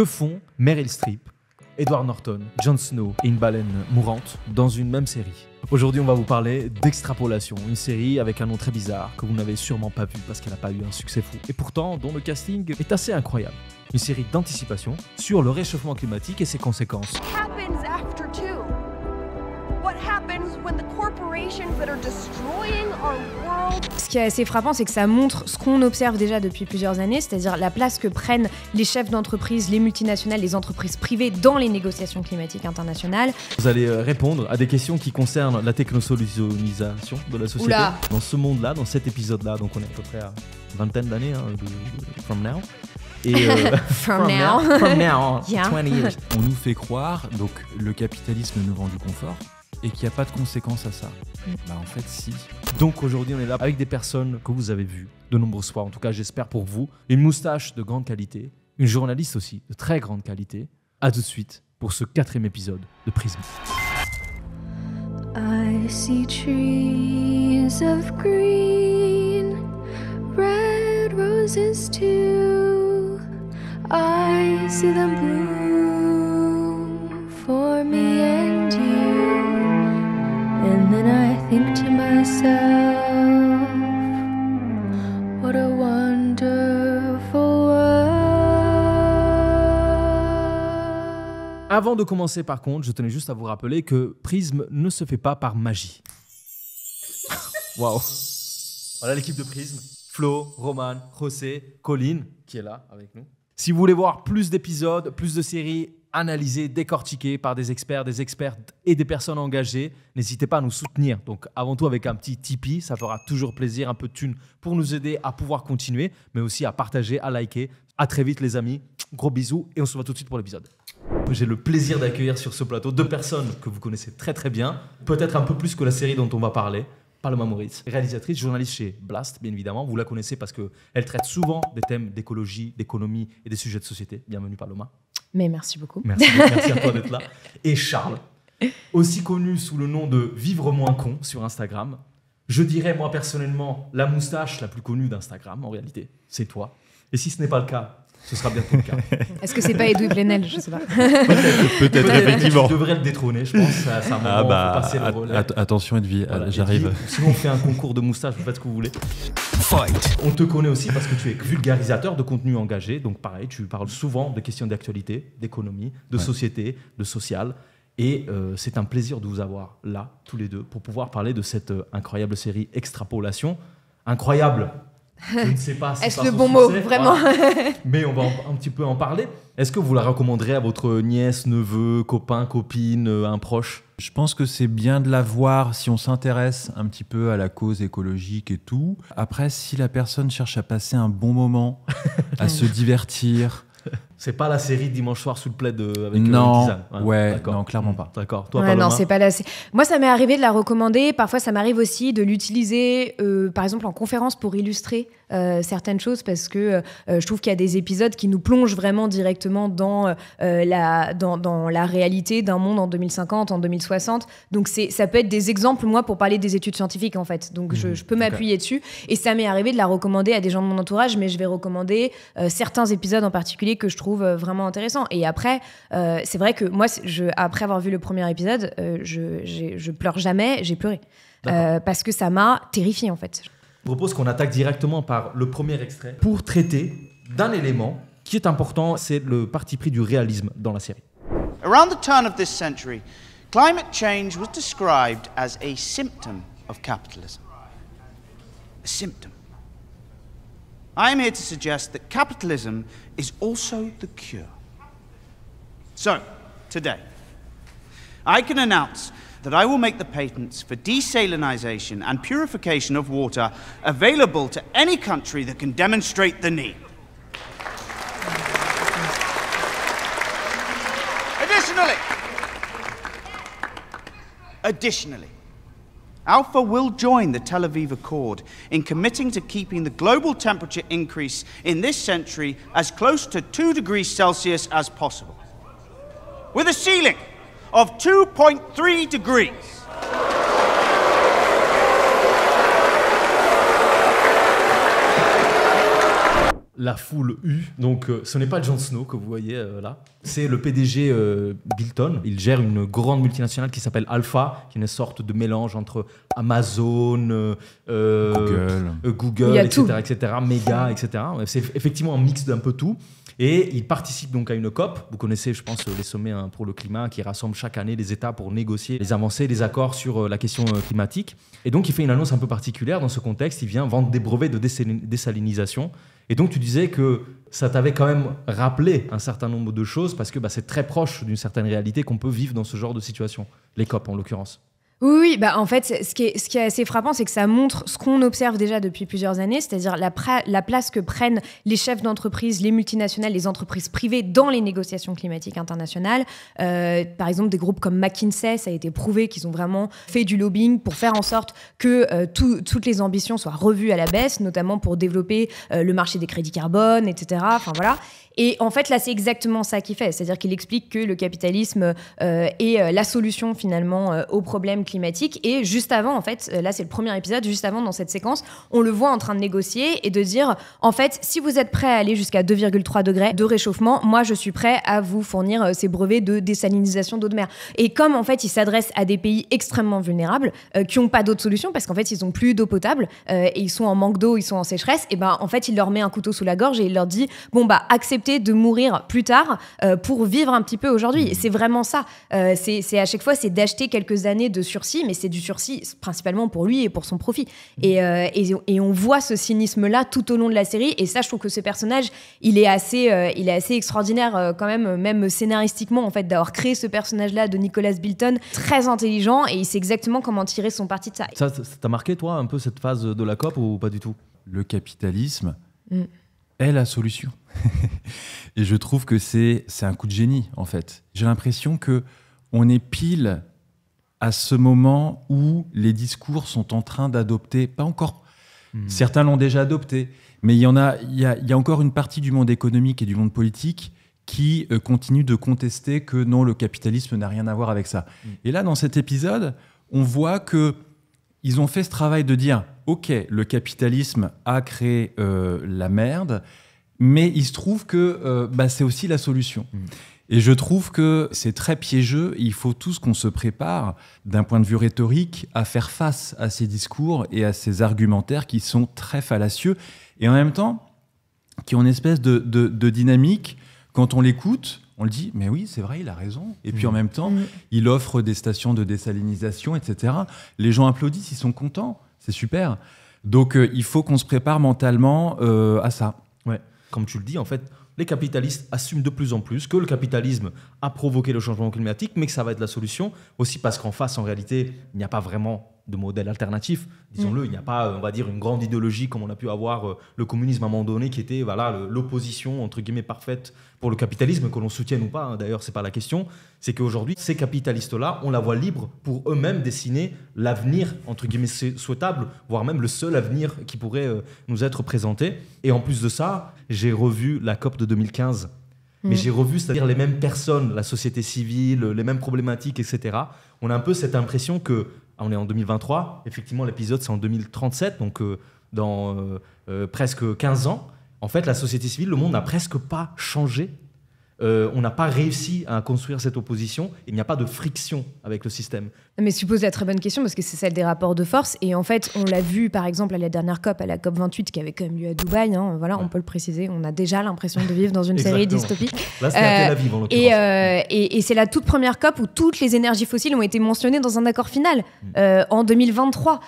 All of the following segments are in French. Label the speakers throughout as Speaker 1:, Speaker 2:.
Speaker 1: que font Meryl Streep, Edward Norton, Jon Snow et une baleine mourante dans une même série. Aujourd'hui, on va vous parler d'Extrapolation, une série avec un nom très bizarre que vous n'avez sûrement pas vu parce qu'elle n'a pas eu un succès fou et pourtant dont le casting est assez incroyable. Une série d'anticipation sur le réchauffement climatique et ses conséquences.
Speaker 2: Ce qui est assez frappant, c'est que ça montre ce qu'on observe déjà depuis plusieurs années, c'est-à-dire la place que prennent les chefs d'entreprise, les multinationales, les entreprises privées dans les négociations climatiques internationales.
Speaker 1: Vous allez euh, répondre à des questions qui concernent la technosolutionisation de la société. Dans ce monde-là, dans cet épisode-là, donc on est à peu près à vingtaine d'années hein, from now. Et euh, from, now, from now
Speaker 3: On nous fait croire, donc le capitalisme nous rend du confort, et qu'il n'y a pas de conséquences à ça. Mm. Bah en fait si.
Speaker 1: Donc aujourd'hui on est là avec des personnes que vous avez vues de nombreuses fois, en tout cas j'espère pour vous, une moustache de grande qualité, une journaliste aussi de très grande qualité. À tout de suite pour ce quatrième épisode de Prisme.
Speaker 4: I see trees of green, red roses too. I
Speaker 2: see them bloom for me and you.
Speaker 1: Avant de commencer, par contre, je tenais juste à vous rappeler que Prism ne se fait pas par magie. Waouh! Voilà l'équipe de Prism. Flo, Roman, José, Colline, qui est là avec nous. Si vous voulez voir plus d'épisodes, plus de séries analysées, décortiquées par des experts, des expertes et des personnes engagées, n'hésitez pas à nous soutenir. Donc avant tout avec un petit Tipeee, ça fera toujours plaisir, un peu de thunes pour nous aider à pouvoir continuer, mais aussi à partager, à liker. À très vite les amis, gros bisous et on se voit tout de suite pour l'épisode. J'ai le plaisir d'accueillir sur ce plateau deux personnes que vous connaissez très très bien, peut-être un peu plus que la série dont on va parler. Paloma Maurice, réalisatrice, journaliste chez Blast, bien évidemment. Vous la connaissez parce qu'elle traite souvent des thèmes d'écologie, d'économie et des sujets de société. Bienvenue, Paloma.
Speaker 2: Mais merci beaucoup. Merci, merci à toi d'être
Speaker 1: là. Et Charles, aussi connu sous le nom de Vivre moins con sur Instagram. Je dirais, moi personnellement, la moustache la plus connue d'Instagram, en réalité, c'est toi. Et si ce n'est pas le cas, ce sera bientôt le cas. Est-ce que c'est pas Edwin
Speaker 2: Plenel Je sais pas. Peut-être, effectivement. Tu devrais
Speaker 1: le détrôner, je pense. À, un moment, ah bah, le attention, Edwin, euh, j'arrive. Sinon, on fait un concours de moustache, vous faites ce que vous voulez. Fight. On te connaît aussi parce que tu es vulgarisateur de contenu engagé. Donc, pareil, tu parles souvent de questions d'actualité, d'économie, de société, de social. Et euh, c'est un plaisir de vous avoir là, tous les deux, pour pouvoir parler de cette euh, incroyable série Extrapolation. Incroyable je ne pas Est-ce le bon mot, vraiment Mais on va un, un, petit peu en parler. Est-ce
Speaker 3: que vous la recommanderez à votre nièce, neveu, copain, copine, euh, un proche Je pense que c'est bien de la voir si on s'intéresse un petit peu à la cause écologique et tout. Après, si la personne cherche à passer un bon moment, à se divertir,
Speaker 1: c'est pas la série dimanche soir sous le plaid euh, avec euh, non, ah, ouais, non, clairement hmm. pas. D'accord. Toi,
Speaker 2: non, c'est pas la. Moi, ça m'est arrivé de la recommander. Parfois, ça m'arrive aussi de l'utiliser, euh, par exemple en conférence pour illustrer certaines choses parce que je trouve qu'il y a des épisodes qui nous plongent vraiment directement dans la dans, la réalité d'un monde en 2050, en 2060. Donc c'est ça peut être des exemples moi pour parler des études scientifiques en fait. Donc je, mhm. peux m'appuyer dessus et ça m'est arrivé de la recommander à des gens de mon entourage, mais je vais recommander certains épisodes en particulier que je trouve trouve euh, vraiment intéressant. Et après, euh, c'est vrai que moi, je, après avoir vu le premier épisode, euh, je, je, pleure jamais, j'ai pleuré. parce que ça m'a terrifié en fait. Je
Speaker 1: propose qu'on attaque directement par le premier extrait pour traiter d'un élément qui est important, c'est le parti pris du réalisme dans la série.
Speaker 4: Around the turn of this century, climate change was described as a symptom of capitalism. I am here to suggest that capitalism is also the cure. So, today, I can announce that I will make the patents for desalinization and purification of water available to any country that can demonstrate the need. Additionally, additionally, Alpha will join the Tel Aviv Accord in committing to keeping the global temperature increase in this century as close to 2 degrees Celsius as possible, with a ceiling of 2.3 degrees.
Speaker 1: la foule U. Donc, euh, ce n'est pas Jon Snow que vous voyez euh, là. C'est le PDG euh, Bilton. Il gère une grande multinationale qui s'appelle Alpha, qui est une sorte de mélange entre Amazon, Google, etc., etc., etc., Mega, etc. C'est effectivement un mix d'un peu tout. Et il participe donc à une COP. Vous connaissez, je pense, les sommets hein, pour le climat qui rassemblent chaque année les États pour négocier les avancées, les accords sur la question climatique. Et donc, il fait une annonce un peu particulière dans ce contexte. Il vient vendre des brevets de désalinisation et donc tu disais que ça t'avait quand même rappelé un certain nombre de choses parce que bah, c'est très proche d'une certaine réalité qu'on peut vivre dans ce genre de situation. Les COP en l'occurrence.
Speaker 2: Oui, bah en fait, ce qui est, ce qui est assez frappant, c'est que ça montre ce qu'on observe déjà depuis plusieurs années, c'est-à-dire la, la, place que prennent les chefs d'entreprise, les multinationales, les entreprises privées dans les négociations climatiques internationales. Euh, par exemple, des groupes comme McKinsey, ça a été prouvé qu'ils ont vraiment fait du lobbying pour faire en sorte que euh, toutes les ambitions soient revues à la baisse, notamment pour développer euh, le marché des crédits carbone, etc. Enfin voilà. Et en fait, là, c'est exactement ça qu'il fait. C'est-à-dire qu'il explique que le capitalisme euh, est euh, la solution finalement euh, au problème climatique. Et juste avant, en fait, là, c'est le premier épisode, juste avant dans cette séquence, on le voit en train de négocier et de dire, en fait, si vous êtes prêt à aller jusqu'à 2,3 degrés de réchauffement, moi, je suis prêt à vous fournir ces brevets de désalinisation d'eau de mer. Et comme en fait, il s'adresse à des pays extrêmement vulnérables qui n'ont pas d'autre solution parce qu'en fait, ils n'ont plus d'eau potable et ils sont en manque d'eau, ils sont en sécheresse, et ben en fait, il leur met un couteau sous la gorge et il leur dit, bon bah acceptez de mourir plus tard euh, pour vivre un petit peu aujourd'hui. Mmh. C'est vraiment ça. Euh, c'est à chaque fois, c'est d'acheter quelques années de sursis, mais c'est du sursis principalement pour lui et pour son profit. Mmh. Euh, et, et, on voit ce cynisme-là tout au long de la série. Et ça, je trouve que ce personnage, il est assez, il est assez extraordinaire quand même, même scénaristiquement en fait, d'avoir créé ce personnage-là de Nicolas Bilton, très intelligent, et il sait exactement comment tirer son parti de ça. Ça,
Speaker 3: t'a marqué toi un peu cette phase de la COP ou pas du tout Le capitalisme. Mmh. est la solution. et je trouve que c'est un coup de génie, en fait. J'ai l'impression que on est pile à ce moment où les discours sont en train d'adopter, pas encore, hmm. certains l'ont déjà adopté, mais il y en a, il y, a, encore une partie du monde économique et du monde politique qui euh, continue de contester que non, le capitalisme n'a rien à voir avec ça. Hmm. Et là, dans cet épisode, on voit que ils ont fait ce travail de dire, ok, le capitalisme a créé euh, la merde, mais il se trouve que euh, bah, c'est aussi la solution. Hmm. Et je trouve que c'est très piégeux. Il faut tous qu'on se prépare, d'un point de vue rhétorique, à faire face à ces discours et à ces argumentaires qui sont très fallacieux et en même temps qui ont une espèce de, dynamique. Quand on l'écoute, on le dit, mais oui, c'est vrai, il a raison. Et puis en hmm. même temps, hmm. il offre des stations de désalinisation, etc. Les gens applaudissent, ils sont contents, c'est super. Donc euh, il faut qu'on se prépare mentalement euh, à ça comme tu le dis, en fait, les capitalistes assument de plus en plus
Speaker 1: que le capitalisme a provoqué le changement climatique, mais que ça va être la solution, aussi parce qu'en face, en réalité, il n'y a pas vraiment de modèles alternatifs, Disons-le, il n'y a mm. pas, euh, on va dire, une grande idéologie comme on a pu avoir euh, le communisme à un moment donné, qui était voilà l'opposition entre guillemets parfaite pour le capitalisme, que l'on soutienne ou pas. D'ailleurs, hein. D'ailleurs, c'est pas la question. C'est qu'aujourd'hui, ces capitalistes-là, on la voit libre pour eux-mêmes dessiner l'avenir entre guillemets souhaitable, voire même le seul avenir qui pourrait euh, nous être présenté. Et en plus de ça, j'ai revu la COP de 2015 mais mm. j'ai revu, c'est-à-dire les mêmes personnes, la société civile, les mêmes problématiques, etc. On a un peu cette impression que ah, on est en 2023. Effectivement, l'épisode, c'est en 2037, donc euh, dans euh, euh, presque 15 ans. En fait, la société civile, le monde n'a presque pas changé euh, on n'a pas réussi à construire cette opposition, il n'y a pas de friction avec le système.
Speaker 2: Mais tu la très bonne question parce que c'est celle des rapports de force. Et en fait, on l'a vu par exemple à la dernière COP, à la COP 28 qui avait quand même lieu à Dubaï. Hein. voilà, on peut le préciser. On a déjà l'impression de vivre dans une série dystopique. Là, euh, euh, Et, et, c'est la toute première COP où toutes les énergies fossiles ont été mentionnées dans un accord final mm. en 2023.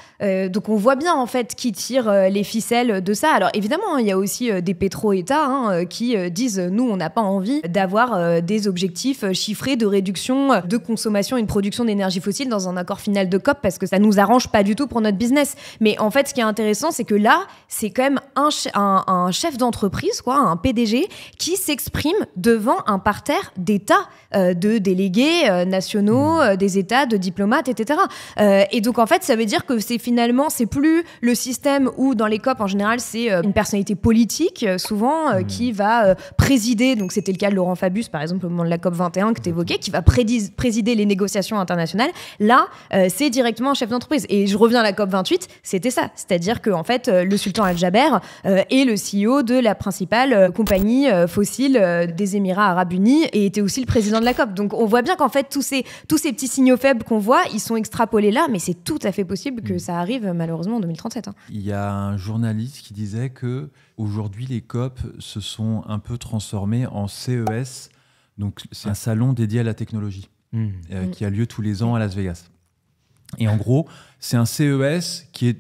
Speaker 2: donc on voit bien en fait qui tire les ficelles de ça. Alors évidemment, hein, il y a aussi des pétro-États hein, qui disent nous, on n'a pas envie d'avoir avoir euh, des objectifs euh, chiffrés de réduction euh, de consommation et de production d'énergie fossile dans un accord final de COP parce que ça nous arrange pas du tout pour notre business. Mais en fait, ce qui est intéressant, c'est que là, c'est quand même un, un, chef d'entreprise, quoi, un PDG, qui s'exprime devant un parterre d'États, de délégués nationaux, mmh. des États, de diplomates, etc. et donc, en fait, ça veut dire que c'est finalement, c'est plus le système où, dans les COP, en général, c'est une personnalité politique, souvent, mmh. qui va présider. Donc, c'était le cas de Laurent Fabius, par exemple, au moment de la COP21 que tu évoquais, qui va présider les négociations internationales, là, euh, c'est directement un chef d'entreprise. Et je reviens à la COP28, c'était ça. C'est-à-dire que, en fait, euh, le sultan Al-Jaber euh, est le CEO de la principale compagnie fossile des Émirats Arabes Unis et était aussi le président de la COP. Donc, on voit bien qu'en fait, tous ces, petits signaux faibles qu'on voit, ils sont extrapolés là, mais c'est tout à fait possible que mm. ça arrive, malheureusement, en 2037. Hein.
Speaker 3: Il y a un journaliste qui disait que Aujourd'hui, les COP se sont un peu transformés en CES, donc c'est un salon dédié à la technologie hmm. euh, qui a lieu tous les ans à Las Vegas. Et en gros, c'est un CES qui est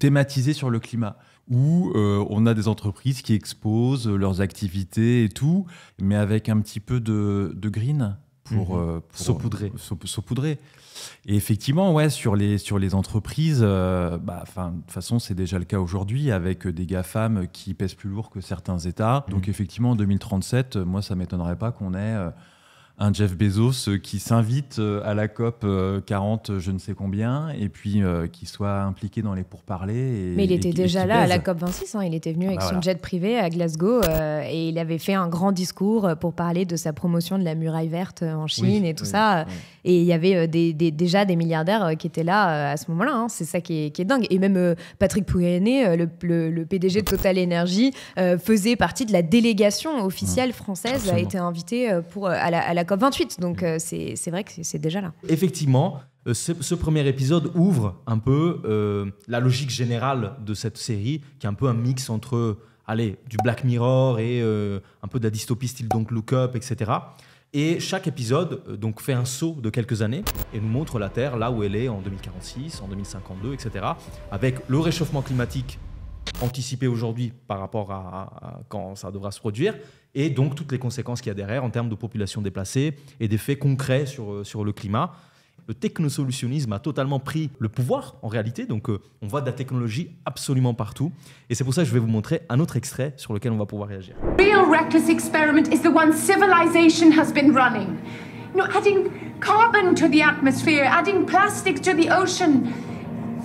Speaker 3: thématisé sur le climat où euh, on a des entreprises qui exposent leurs activités et tout, mais avec un petit peu de, de green pour, mhm. euh, euh, saupoudrer. Et effectivement, ouais, sur les, sur les entreprises, euh, bah de toute façon, c'est déjà le cas aujourd'hui avec des GAFAM qui pèsent plus lourd que certains États. Donc mhm. effectivement, en 2037, moi, ça m'étonnerait pas qu'on ait un Jeff Bezos euh, qui s'invite euh, à la COP 40, euh, je ne sais combien, et puis qui soit impliqué dans les pourparlers. Mais il était déjà là à la COP
Speaker 2: 26, hein. il était venu ah bah avec son jet privé à Glasgow et il avait fait un grand discours pour parler de sa promotion de la muraille verte en Chine et tout ça. Et il y avait déjà des milliardaires qui étaient là à ce moment-là, hein. c'est ça qui est, dingue. Et même Patrick Pouyanné, le, PDG de Total Energy, faisait partie de la délégation officielle mmh. française, a été invité pour, à la, à la COP28. Donc euh, c'est vrai que c'est déjà là.
Speaker 1: Effectivement, euh, ce, premier épisode ouvre un peu euh, la logique générale de cette série, qui est un peu un mix entre allez, du Black Mirror et un peu de la dystopie style Don't Look Up, etc. Et chaque épisode donc fait un saut de quelques années et nous montre la Terre là où elle est en 2046, en 2052, etc. Avec le réchauffement climatique anticipé aujourd'hui par rapport à, quand ça devra se produire, et donc toutes les conséquences qu'il y a derrière en termes de population déplacée et d'effets concrets sur, euh, sur le climat. Le technosolutionnisme a totalement pris le pouvoir en réalité, donc euh, on voit de la technologie absolument partout, et c'est pour ça que je vais vous montrer un autre extrait sur lequel on va pouvoir réagir.
Speaker 4: Real reckless experiment is the one civilization has been running. You adding carbon to the atmosphere, adding plastic to the ocean.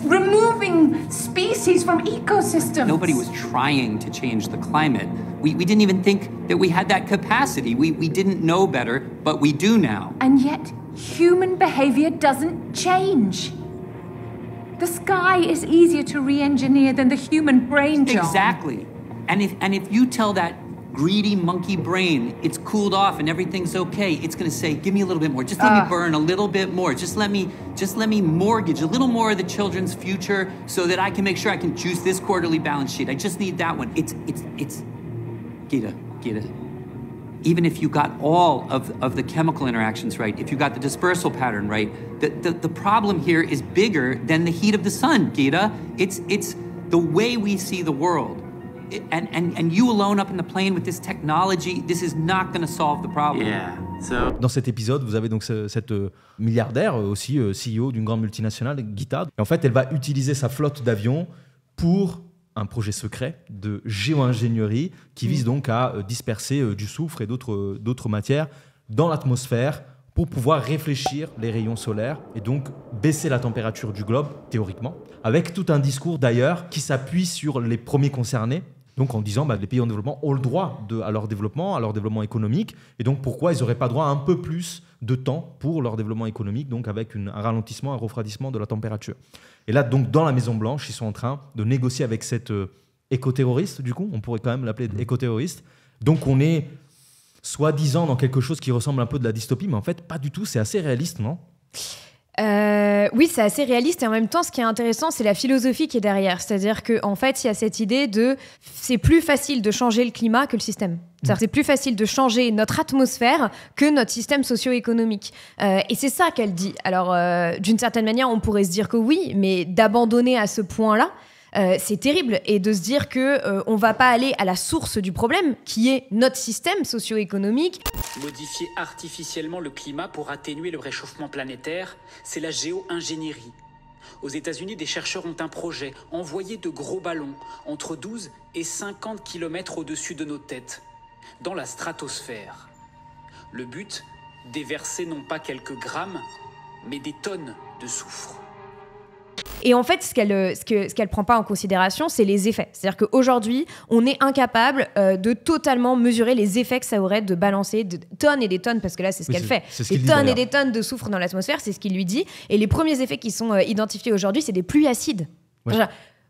Speaker 4: removing species from ecosystems. Nobody was
Speaker 2: trying to change the climate. We, we didn't even think that we had that capacity. We, we didn't know better, but we do now.
Speaker 4: And yet, human behavior doesn't change. The sky is easier to re engineer than the human brain, John. Exactly.
Speaker 2: And if, and if you tell that greedy monkey brain, it's cooled off and everything's okay, it's gonna say, give me a little bit more. Just let uh. me ah. burn a little bit more. Just let me just let me mortgage a little more of the children's future so that I can make sure I can juice this quarterly balance sheet. I just need that one. It's it's it's Gita, Gita. Even if you got all of, of the chemical interactions right, if you got the dispersal pattern right, the, the, the problem here is bigger than the heat of the sun, Gita. It's it's the way we see the world
Speaker 1: Dans cet épisode, vous avez donc cette euh, milliardaire, euh, aussi euh, CEO d'une grande multinationale, guitar Et en fait, elle va utiliser sa flotte d'avions pour un projet secret de géo-ingénierie qui vise donc à disperser du soufre et d'autres matières dans l'atmosphère pour pouvoir réfléchir les rayons solaires et donc baisser la température du globe, théoriquement, avec tout un discours d'ailleurs qui s'appuie sur les premiers concernés, donc en disant, bah, les pays en développement ont le droit à leur développement, à leur développement économique, et donc pourquoi ils n'auraient pas droit à un peu plus de temps pour leur développement économique, donc avec un ralentissement, un refroidissement de la température. Et là, donc dans la Maison Blanche, ils sont en train de négocier avec cette éco euh, écoterroriste, du coup, on pourrait quand même l'appeler éco-terroriste. Donc on est soi-disant dans quelque chose qui ressemble un peu de la dystopie, mais en fait pas du tout, c'est assez réaliste, non
Speaker 2: euh, oui, c'est assez réaliste et en même temps, ce qui est intéressant, c'est la philosophie qui est derrière. C'est-à-dire qu'en fait, il y a cette idée de c'est plus facile de changer le climat que le système. C'est plus facile de changer notre atmosphère que notre système socio-économique. Euh, et c'est ça qu'elle dit. Alors, euh, d'une certaine manière, on pourrait se dire que oui, mais d'abandonner à ce point-là, euh, c'est terrible et de se dire que euh, ne va pas aller à la source du problème qui est notre système socio-économique.
Speaker 3: Modifier artificiellement le climat pour atténuer le réchauffement planétaire, c'est la géo-ingénierie. Aux États-Unis, des chercheurs ont un projet, envoyer de gros ballons entre 12 et 50 km au-dessus de nos têtes, dans la stratosphère. Le but, déverser non pas quelques grammes, mais des tonnes de soufre.
Speaker 2: Et en fait, ce qu'elle euh, ce que, ce qu'elle prend pas en considération, c'est les effets. C'est-à-dire qu'aujourd'hui, on est incapable euh, de totalement mesurer les effets que ça aurait de balancer des tonnes et des tonnes, parce que là, c'est ce qu'elle fait. des tonnes et des tonnes de soufre dans l'atmosphère, c'est ce qu'il lui dit. Et les premiers effets qui sont euh, identifiés aujourd'hui, c'est des pluies acides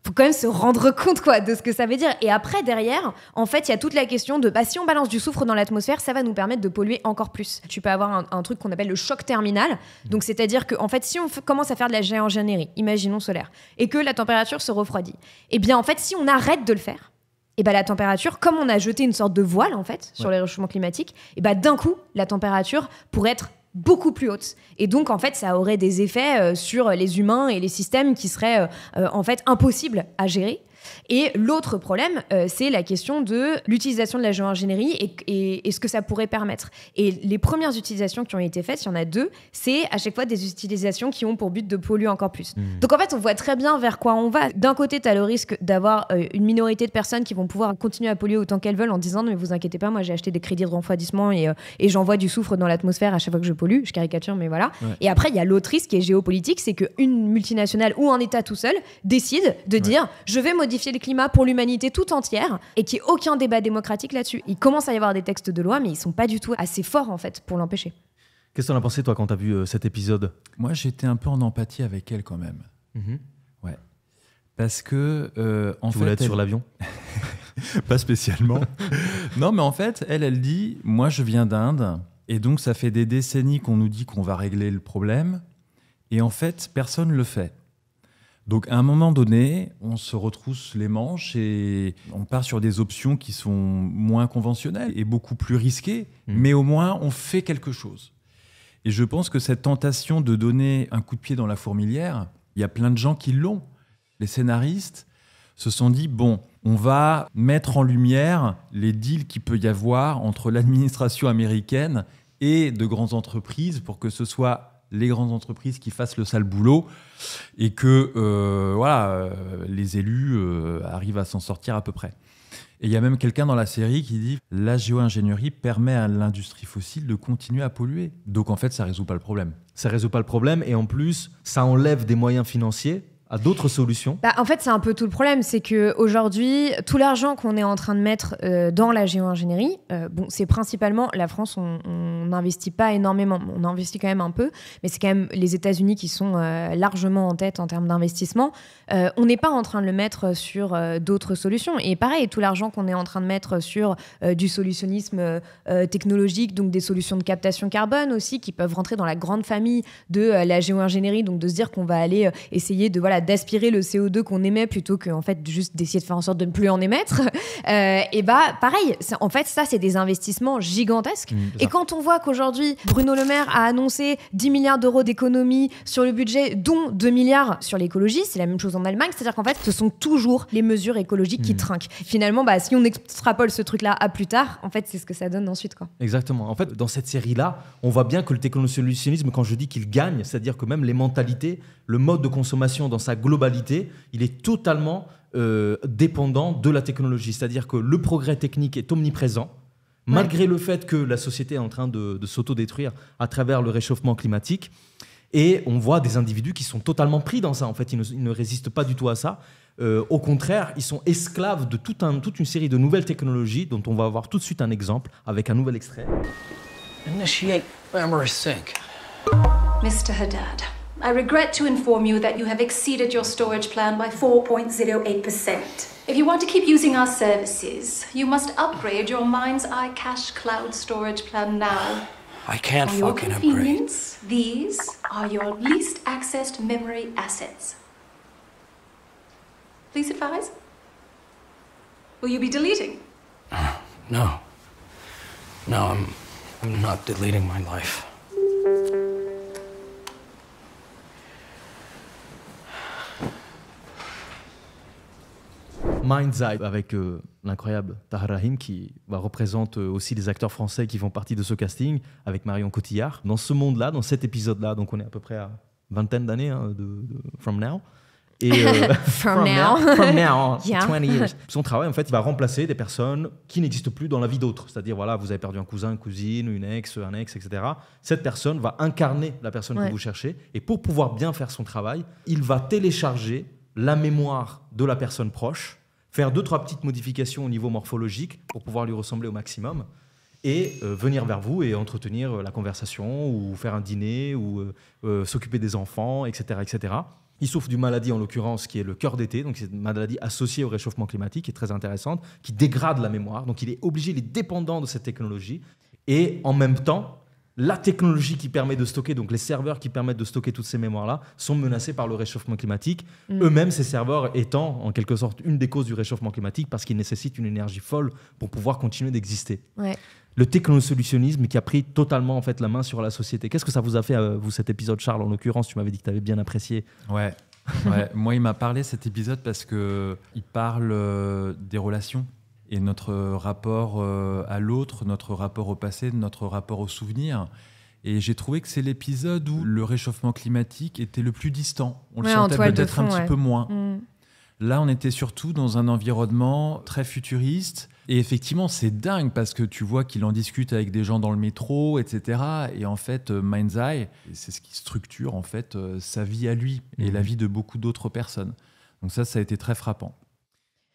Speaker 2: faut quand même se rendre compte quoi de ce que ça veut dire. Et après derrière, en fait, il y a toute la question de bah, si on balance du soufre dans l'atmosphère, ça va nous permettre de polluer encore plus. Tu peux avoir un, truc qu'on appelle le choc terminal. Donc c'est-à-dire que en fait, si on commence à faire de la géogénérie, imaginons solaire, et que la température se refroidit, eh bien en fait, si on arrête de le faire, et eh ben, la température, comme on a jeté une sorte de voile en fait sur les réchauffements climatiques, et eh ben, d'un coup la température pourrait être beaucoup plus haute. Et donc, en fait, ça aurait des effets euh, sur les humains et les systèmes qui seraient euh, euh, en fait impossibles à gérer. Et l'autre problème, euh, c'est la question de l'utilisation de la géo-ingénierie et, ce que ça pourrait permettre. Et les premières utilisations qui ont été faites, il y en a deux, c'est à chaque fois des utilisations qui ont pour but de polluer encore plus. Hmm. Donc en fait, on voit très bien vers quoi on va. D'un côté, tu as le risque d'avoir euh, une minorité de personnes qui vont pouvoir continuer à polluer autant qu'elles veulent en disant ne vous inquiétez pas, moi j'ai acheté des crédits de refroidissement et, euh, et j'envoie du soufre dans l'atmosphère à chaque fois que je pollue. Je caricature, mais voilà. Et après, il y a l'autre risque qui est géopolitique, c'est qu'une multinationale ou un État tout seul décide de dire je vais modifier modifier le climat pour l'humanité tout entière et qu'il n'y ait aucun débat démocratique là-dessus. Il commence à y avoir des textes de loi, mais ils sont pas du tout assez forts en fait pour l'empêcher.
Speaker 3: Qu'est-ce que t'en as pensé toi quand t'as vu euh, cet épisode Moi j'étais un peu en empathie avec elle quand même. Mhm. Ouais. Parce que euh, en tu voulais être sur l'avion Pas spécialement. non mais en fait elle elle dit moi je viens d'Inde et donc ça fait des décennies qu'on nous dit qu'on va régler le problème et en fait personne le fait. Donc à un moment donné, on se retrousse les manches et on part sur des options qui sont moins conventionnelles et beaucoup plus risquées, hmm. mais au moins on fait quelque chose. Et je pense que cette tentation de donner un coup de pied dans la fourmilière, il y a plein de gens qui l'ont. Les scénaristes se sont dit, bon, on va mettre en lumière les deals qu'il peut y avoir entre l'administration américaine et de grandes entreprises pour que ce soit les grandes entreprises qui fassent le sale boulot et que euh, voilà, euh, les élus euh, arrivent à s'en sortir à peu près. Et il y a même quelqu'un dans la série qui dit la géo-ingénierie permet à l'industrie fossile de continuer à polluer. Donc en fait, ça résout pas le problème. Ça résout pas le problème et en plus, ça enlève
Speaker 1: des moyens financiers à d'autres solutions
Speaker 2: bah, En fait, c'est un peu tout le problème. C'est qu'aujourd'hui, tout l'argent qu'on est en train de mettre euh, dans la géo-ingénierie, euh, bon, c'est principalement la France, on n'investit pas énormément. On investit quand même un peu, mais c'est quand même les États-Unis qui sont euh, largement en tête en termes d'investissement. on n'est pas en train de le mettre sur d'autres solutions. Et pareil, tout l'argent qu'on est en train de mettre sur du solutionnisme technologique, donc des solutions de captation carbone aussi, qui peuvent rentrer dans la grande famille de la géo-ingénierie, donc de se dire qu'on va aller essayer de voilà, d'aspirer le CO2 qu'on émet plutôt que en fait juste d'essayer de faire en sorte de ne plus en émettre, euh, et bah pareil, en fait ça c'est des investissements gigantesques. Mm, et quand on voit qu'aujourd'hui Bruno Le Maire a annoncé 10 milliards d'euros d'économies sur le budget, dont 2 milliards sur l'écologie, c'est la même chose en Allemagne, c'est-à-dire qu'en fait ce sont toujours les mesures écologiques qui mm. trinquent. Finalement, bah, si on extrapole ce truc-là à plus tard, en fait c'est ce que ça donne ensuite. Quoi.
Speaker 1: Exactement. En fait, dans cette série-là, on voit bien que le technosolutionnisme, quand je dis qu'il gagne, c'est-à-dire que même les mentalités, le mode de consommation dans sa globalité, il est totalement euh, dépendant de la technologie. C'est-à-dire que le progrès technique est omniprésent, malgré le fait que la société est en train de, de s'autodétruire à travers le réchauffement climatique. Et on voit des individus qui sont totalement pris dans ça. En fait, ils ne, résistent pas du tout à ça. Euh, au contraire, ils sont esclaves de tout toute une série de nouvelles technologies dont on va avoir tout de suite un exemple avec un nouvel extrait.
Speaker 4: Initiate Mr. Haddad. I regret to inform you that you have exceeded your storage plan by 4.08%. If you want to keep using our services, you must upgrade your Mind's Eye Cache Cloud storage plan now. I can't For your convenience, upgrade. These are your least accessed memory assets. Please advise. Will you be deleting? No. No, I'm, I'm not deleting my life.
Speaker 1: Eye avec euh, l'incroyable Tahar Rahim qui va bah, représente euh, aussi les acteurs français qui font partie de ce casting avec Marion Cotillard. Dans ce monde-là, dans cet épisode-là, donc on est à peu près à vingtaine d'années hein, de, From Now. Et, euh, from, now. from now, 20 hein, years. Son travail, en fait, il va remplacer des personnes qui n'existent plus dans la vie d'autres. C'est-à-dire, voilà, vous avez perdu un cousin, une cousine, une ex, un ex, etc. Cette personne va incarner la personne que vous cherchez. Et pour pouvoir bien faire son travail, il va télécharger la mémoire de la personne proche faire deux, trois petites modifications au niveau morphologique pour pouvoir lui ressembler au maximum et euh, venir vers vous et entretenir euh, la conversation ou faire un dîner ou euh, s'occuper des enfants, etc., etc. Il souffre d'une maladie en l'occurrence qui est le cœur d'été, donc c'est une maladie associée au réchauffement climatique qui est très intéressante, qui dégrade la mémoire, donc il est obligé, il est dépendant de cette technologie et en même temps la technologie qui permet de stocker, donc les serveurs qui permettent de stocker toutes ces mémoires-là, sont menacés par le réchauffement climatique. Mm. Eux-mêmes, ces serveurs étant en quelque sorte une des causes du réchauffement climatique parce qu'ils nécessitent une énergie folle pour pouvoir continuer d'exister. Le technosolutionnisme qui a pris totalement en fait la main sur la société. Qu'est-ce que ça vous a fait, euh, vous, cet épisode, Charles En l'occurrence, tu m'avais dit que tu avais bien apprécié.
Speaker 3: Ouais. Moi, il m'a parlé cet épisode parce qu'il parle euh, des relations et notre rapport euh, à l'autre, notre rapport au passé, notre rapport au souvenir. Et j'ai trouvé que c'est l'épisode où le réchauffement climatique était le plus distant. On le sentait peut-être un petit peu moins. Mm. Là, on était surtout dans un environnement très futuriste. Et effectivement, c'est dingue parce que tu vois qu'il en discute avec des gens dans le métro, etc. Et en fait, euh, Mind's Eye, c'est ce qui structure en fait euh, sa vie à lui et mm. la vie de beaucoup d'autres personnes. Donc ça, ça a été très frappant.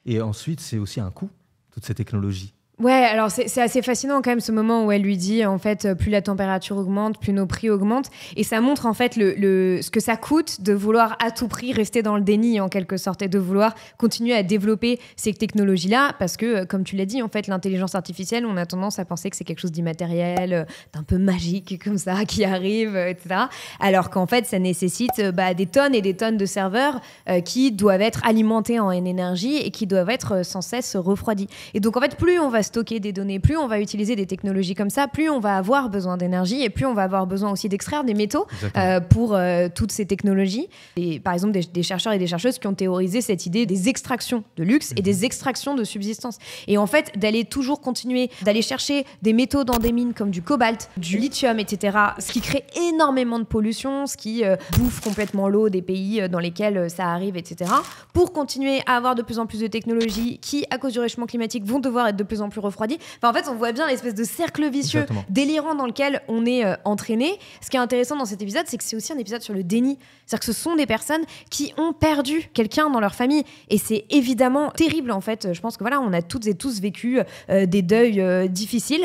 Speaker 3: Et ensuite, c'est aussi un coup toutes ces technologies
Speaker 2: Ouais, alors c'est assez fascinant quand même ce moment où elle lui dit en fait euh, plus la température augmente, plus nos prix augmentent et ça montre en fait le, ce que ça coûte de vouloir à tout prix rester dans le déni en quelque sorte et de vouloir continuer à développer ces technologies là parce que euh, comme tu l'as dit en fait l'intelligence artificielle on a tendance à penser que c'est quelque chose d'immatériel, euh, d'un peu magique comme ça qui arrive etc. Alors qu'en fait ça nécessite bah, des tonnes et des tonnes de serveurs qui doivent être alimentés en énergie et qui doivent être sans cesse refroidis. Et donc en fait plus on va stocker des données, plus on va utiliser des technologies comme ça, plus on va avoir besoin d'énergie et plus on va avoir besoin aussi d'extraire des métaux euh, pour euh, toutes ces technologies. Et, par exemple, des, chercheurs et des chercheuses qui ont théorisé cette idée des extractions de luxe et des mhm. extractions de subsistance. Et en fait, d'aller toujours continuer, d'aller chercher des métaux dans des mines comme du cobalt, du lithium, etc., ce qui crée énormément de pollution, ce qui euh, bouffe complètement l'eau des pays dans lesquels ça arrive, etc., pour continuer à avoir de plus en plus de technologies qui, à cause du réchauffement climatique, vont devoir être de plus en plus refroidi. en fait, on voit bien l'espèce de cercle vicieux délirant dans lequel on est euh, entraîné. Ce qui est intéressant dans cet épisode, c'est que c'est aussi un épisode sur le déni. C'est-à-dire que ce sont des personnes qui ont perdu quelqu'un dans leur famille. Et c'est évidemment terrible, en fait. Je pense que voilà, on a toutes et tous vécu euh, des deuils euh, difficiles.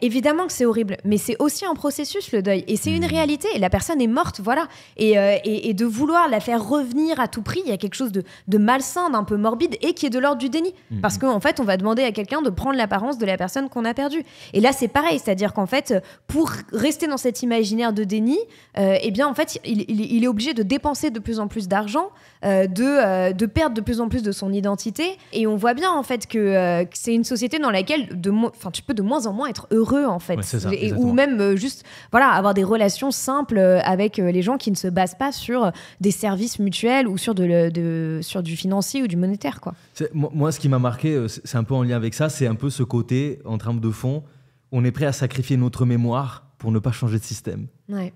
Speaker 2: évidemment que c'est horrible, mais c'est aussi un processus, le deuil. Et c'est une mmh. réalité. la personne est morte, voilà. Et, de vouloir la faire revenir à tout prix, il y a quelque chose de, malsain, d'un peu morbide et qui est de l'ordre du déni. Mmh, Parce mmh. qu'en en fait, on va demander à quelqu'un de prendre la de la personne qu'on a perdue. Et là, c'est pareil, c'est-à-dire qu'en fait, pour rester dans cet imaginaire de déni, euh, eh bien, en fait, il, est obligé de dépenser de plus en plus d'argent, euh, de, euh, de, perdre de plus en plus de son identité. Et on voit bien, en fait, que, euh, c'est une société dans laquelle de enfin, tu peux de moins en moins être heureux, en fait. ou même juste voilà, avoir des relations simples avec les gens qui ne se basent pas sur des services mutuels ou sur, sur du financier ou du monétaire, quoi.
Speaker 1: Moi, ce qui m'a marqué, euh, c'est un peu en lien avec ça, c'est un peu ce côté, en termes de fond, on est prêt à sacrifier notre mémoire pour ne pas changer de système.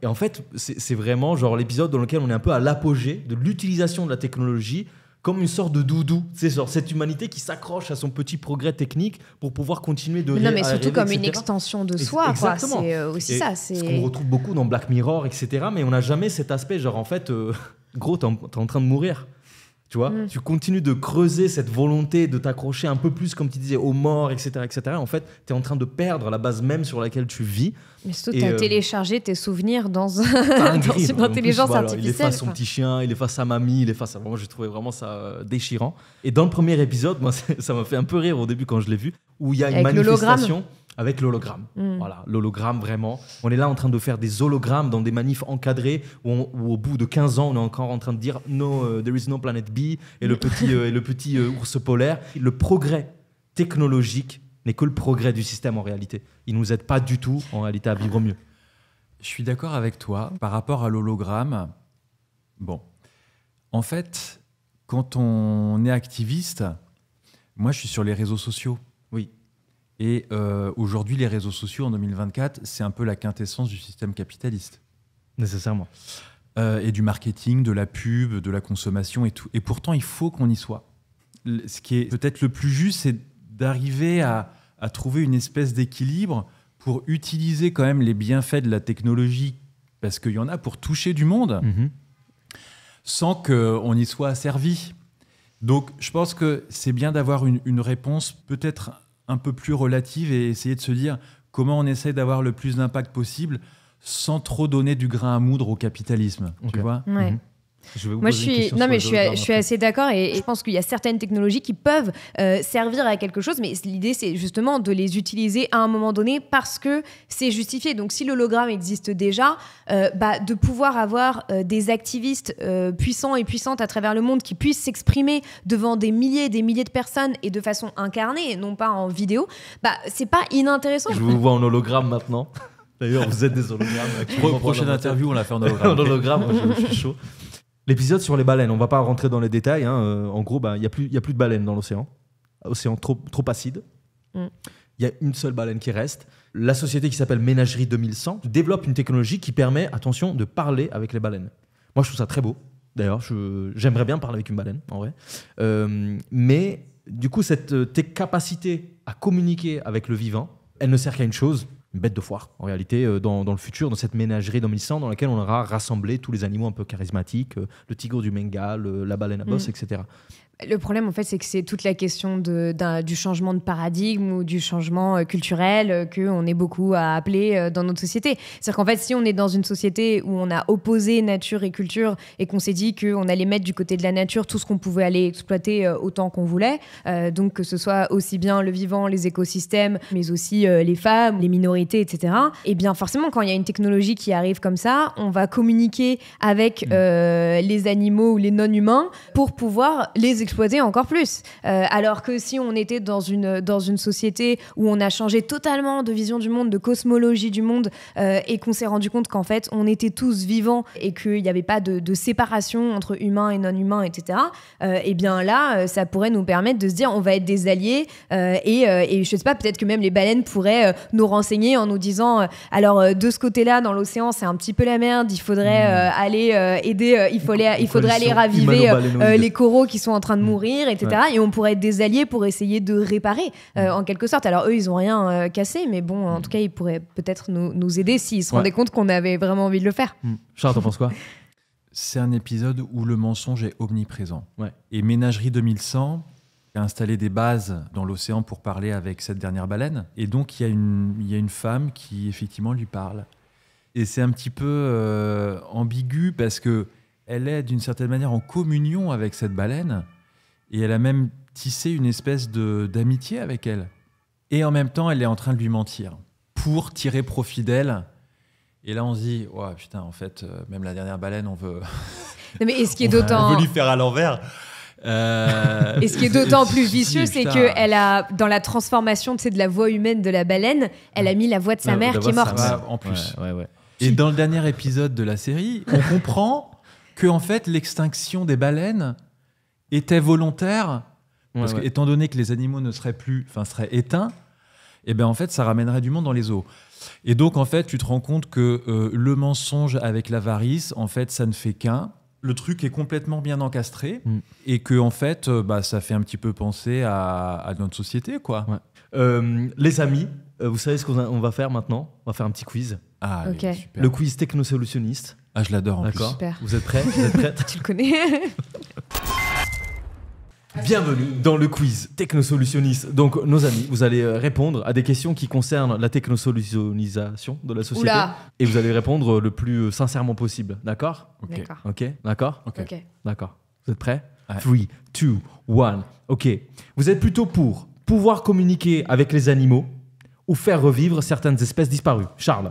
Speaker 1: Et en fait, c'est vraiment genre l'épisode dans lequel on est un peu à l'apogée de l'utilisation de la technologie comme une sorte de doudou. C'est cette humanité qui s'accroche à son petit progrès technique pour pouvoir continuer de. non, mais surtout comme une extension de soi. C'est euh, aussi ça. C'est ce qu'on retrouve beaucoup dans Black Mirror, etc. Mais on n'a jamais cet aspect, genre en fait, euh, gros, t'es en, train de mourir. Tu vois, mm. tu continues de creuser cette volonté de t'accrocher un peu plus, comme tu disais, aux morts, etc. etc. En fait, tu es en train de perdre la base même sur laquelle tu vis. Mais surtout, tu as euh,
Speaker 2: téléchargé tes souvenirs dans, un dans une intelligence artificielle. il face à son petit
Speaker 1: chien, il est face sa mamie, il est face à... Moi, j'ai trouvé vraiment ça euh, déchirant. Et dans le premier épisode, moi, ça m'a fait un peu rire au début quand je l'ai vu, où il y a une manifestation avec l'hologramme. Mm. Voilà, l'hologramme vraiment. On est là en train de faire des hologrammes dans des manifs encadrés où, au bout de 15 ans, on est encore en train de dire No, euh, there is no planet B et le petit, euh, et le petit euh, ours polaire. Le progrès technologique n'est que le progrès du système en réalité. Il ne nous aide pas du tout en réalité à vivre
Speaker 3: mieux. Je suis d'accord avec toi. Par rapport à l'hologramme, bon, en fait, quand on est activiste, moi je suis sur les réseaux sociaux. Et euh, aujourd'hui, les réseaux sociaux en 2024, c'est un peu la quintessence du système capitaliste. Nécessairement. Euh, et du marketing, de la pub, de la consommation et tout. Et pourtant, il faut qu'on y soit. Ce qui est peut-être le plus juste, c'est d'arriver à, trouver une espèce d'équilibre pour utiliser quand même les bienfaits de la technologie, parce qu'il y en a pour toucher du monde, mhm. sans qu'on y soit asservi. Donc, je pense que c'est bien d'avoir une, une réponse peut-être un peu plus relative et essayer de se dire comment on essaie d'avoir le plus d'impact possible sans trop donner du grain à moudre au capitalisme. Tu vois mhm.
Speaker 2: Je Moi, je suis, non, mais je suis, assez d'accord et, je pense qu'il y a certaines technologies qui peuvent euh, servir à quelque chose, mais l'idée, c'est justement de les utiliser à un moment donné parce que c'est justifié. Donc, si l'hologramme existe déjà, euh, bah, de pouvoir avoir euh, des activistes puissants et puissantes à travers le monde qui puissent s'exprimer devant des milliers et des milliers de personnes et de façon incarnée et non pas en vidéo, bah, c'est pas inintéressant. Je vous
Speaker 1: vois en hologramme maintenant. D'ailleurs, vous êtes des hologrammes. prochaine interview, on l'a fait en hologramme. hologramme, je suis chaud. L'épisode sur les baleines, on va pas rentrer dans les détails. Hein, euh, en gros, bah, il n'y a, plus, y a plus de baleines dans l'océan. Océan trop, trop acide. Mm. Il y a une seule baleine qui reste. La société qui s'appelle Ménagerie 2100 développe une technologie qui permet, attention, de parler avec les baleines. Moi, je trouve ça très beau. D'ailleurs, j'aimerais bien parler avec une baleine, en vrai. Euh, mais du coup, cette euh, capacité à communiquer avec le vivant, elle ne sert qu'à une chose, bête de foire, en réalité, euh, dans, le futur, dans cette ménagerie d'Omniscient dans laquelle on aura rassemblé tous les animaux un peu charismatiques, euh, le tigre du Menga, euh, la baleine à bosse, mm. etc.
Speaker 2: Le problème, en fait, c'est que c'est toute la question du changement de paradigme ou du changement euh, culturel euh, qu'on est beaucoup à appeler euh, dans notre société. C'est-à-dire qu'en fait, si on est dans une société où on a opposé nature et culture et qu'on s'est dit qu'on allait mettre du côté de la nature tout ce qu'on pouvait aller exploiter autant qu'on voulait, donc que ce soit aussi bien le vivant, les écosystèmes, mais aussi les femmes, les minorités, etc., et eh bien forcément, quand il y a une technologie qui arrive comme ça, on va communiquer avec mmh. les animaux ou les non-humains pour pouvoir les exploiter encore plus. Euh, alors que si on était dans une, dans une société où on a changé totalement de vision du monde, de cosmologie du monde, euh, et qu'on s'est rendu compte qu'en fait, on était tous vivants et qu'il n'y avait pas de, séparation entre humains et non-humains, etc., euh, Eh et bien là, ça pourrait nous permettre de se dire on va être des alliés et, je je sais pas, peut-être que même les baleines pourraient nous renseigner en nous disant alors de ce côté-là, dans l'océan, c'est un petit peu la merde, il faudrait hmm. aller aider, il, il faudrait aller raviver les coraux qui sont en train de mm. mourir, etc. Et on pourrait être des alliés pour essayer de réparer, euh, mm. en quelque sorte. Alors eux, ils ont rien euh, cassé, mais bon, en mm. tout cas, ils pourraient peut-être nous, aider s'ils se rendaient compte qu'on avait vraiment envie de le faire.
Speaker 3: Charles, t'en penses quoi C'est un épisode où le mensonge est omniprésent. Ouais. Et Ménagerie 2100 a installé des bases dans l'océan pour parler avec cette dernière baleine. Et donc, il y, a une, y a une femme qui, effectivement, lui parle. Et c'est un petit peu euh, ambigu parce que elle est d'une certaine manière en communion avec cette baleine, et elle a même tissé une espèce d'amitié avec elle. Et en même temps, elle est en train de lui mentir pour tirer profit d'elle. Et là, on se dit, ouais, putain, en fait, euh, même la dernière baleine, on veut.
Speaker 2: Non, mais est ce qui est d'autant. On lui
Speaker 3: faire à l'envers. Et euh, ce qui est d'autant plus vicieux, c'est qu'elle
Speaker 2: a, dans la transformation de la voix humaine de la baleine, elle a mis la voix de sa mère qui est morte. en plus.
Speaker 3: Et dans le dernier épisode de la série, on comprend que en fait, l'extinction des baleines était volontaire, parce que, étant donné que les animaux ne seraient plus, enfin seraient éteints, et eh ben en fait ça ramènerait du monde dans les eaux. Et donc en fait tu te rends compte que euh, le mensonge avec l'avarice, en fait ça ne fait qu'un. Le truc est complètement bien encastré mm. et que en fait euh, bah, ça fait un petit peu penser à, notre société quoi. Euh, les amis, vous savez ce qu'on va faire maintenant On va faire un petit quiz.
Speaker 1: Ah, le quiz technosolutionniste. Ah je l'adore en D'accord. Vous êtes prêts Vous êtes prêts Tu le connais Bienvenue dans le quiz technosolutionniste. Donc, nos amis, vous allez euh, répondre à des questions qui concernent la technosolutionnisation de la société. Et vous allez répondre euh, le plus euh, sincèrement possible. D'accord D'accord. Ok D'accord Ok. D'accord. Vous êtes prêts 3, 2, 1. Ok. Vous êtes plutôt pour pouvoir communiquer avec les animaux ou faire revivre certaines espèces disparues Charles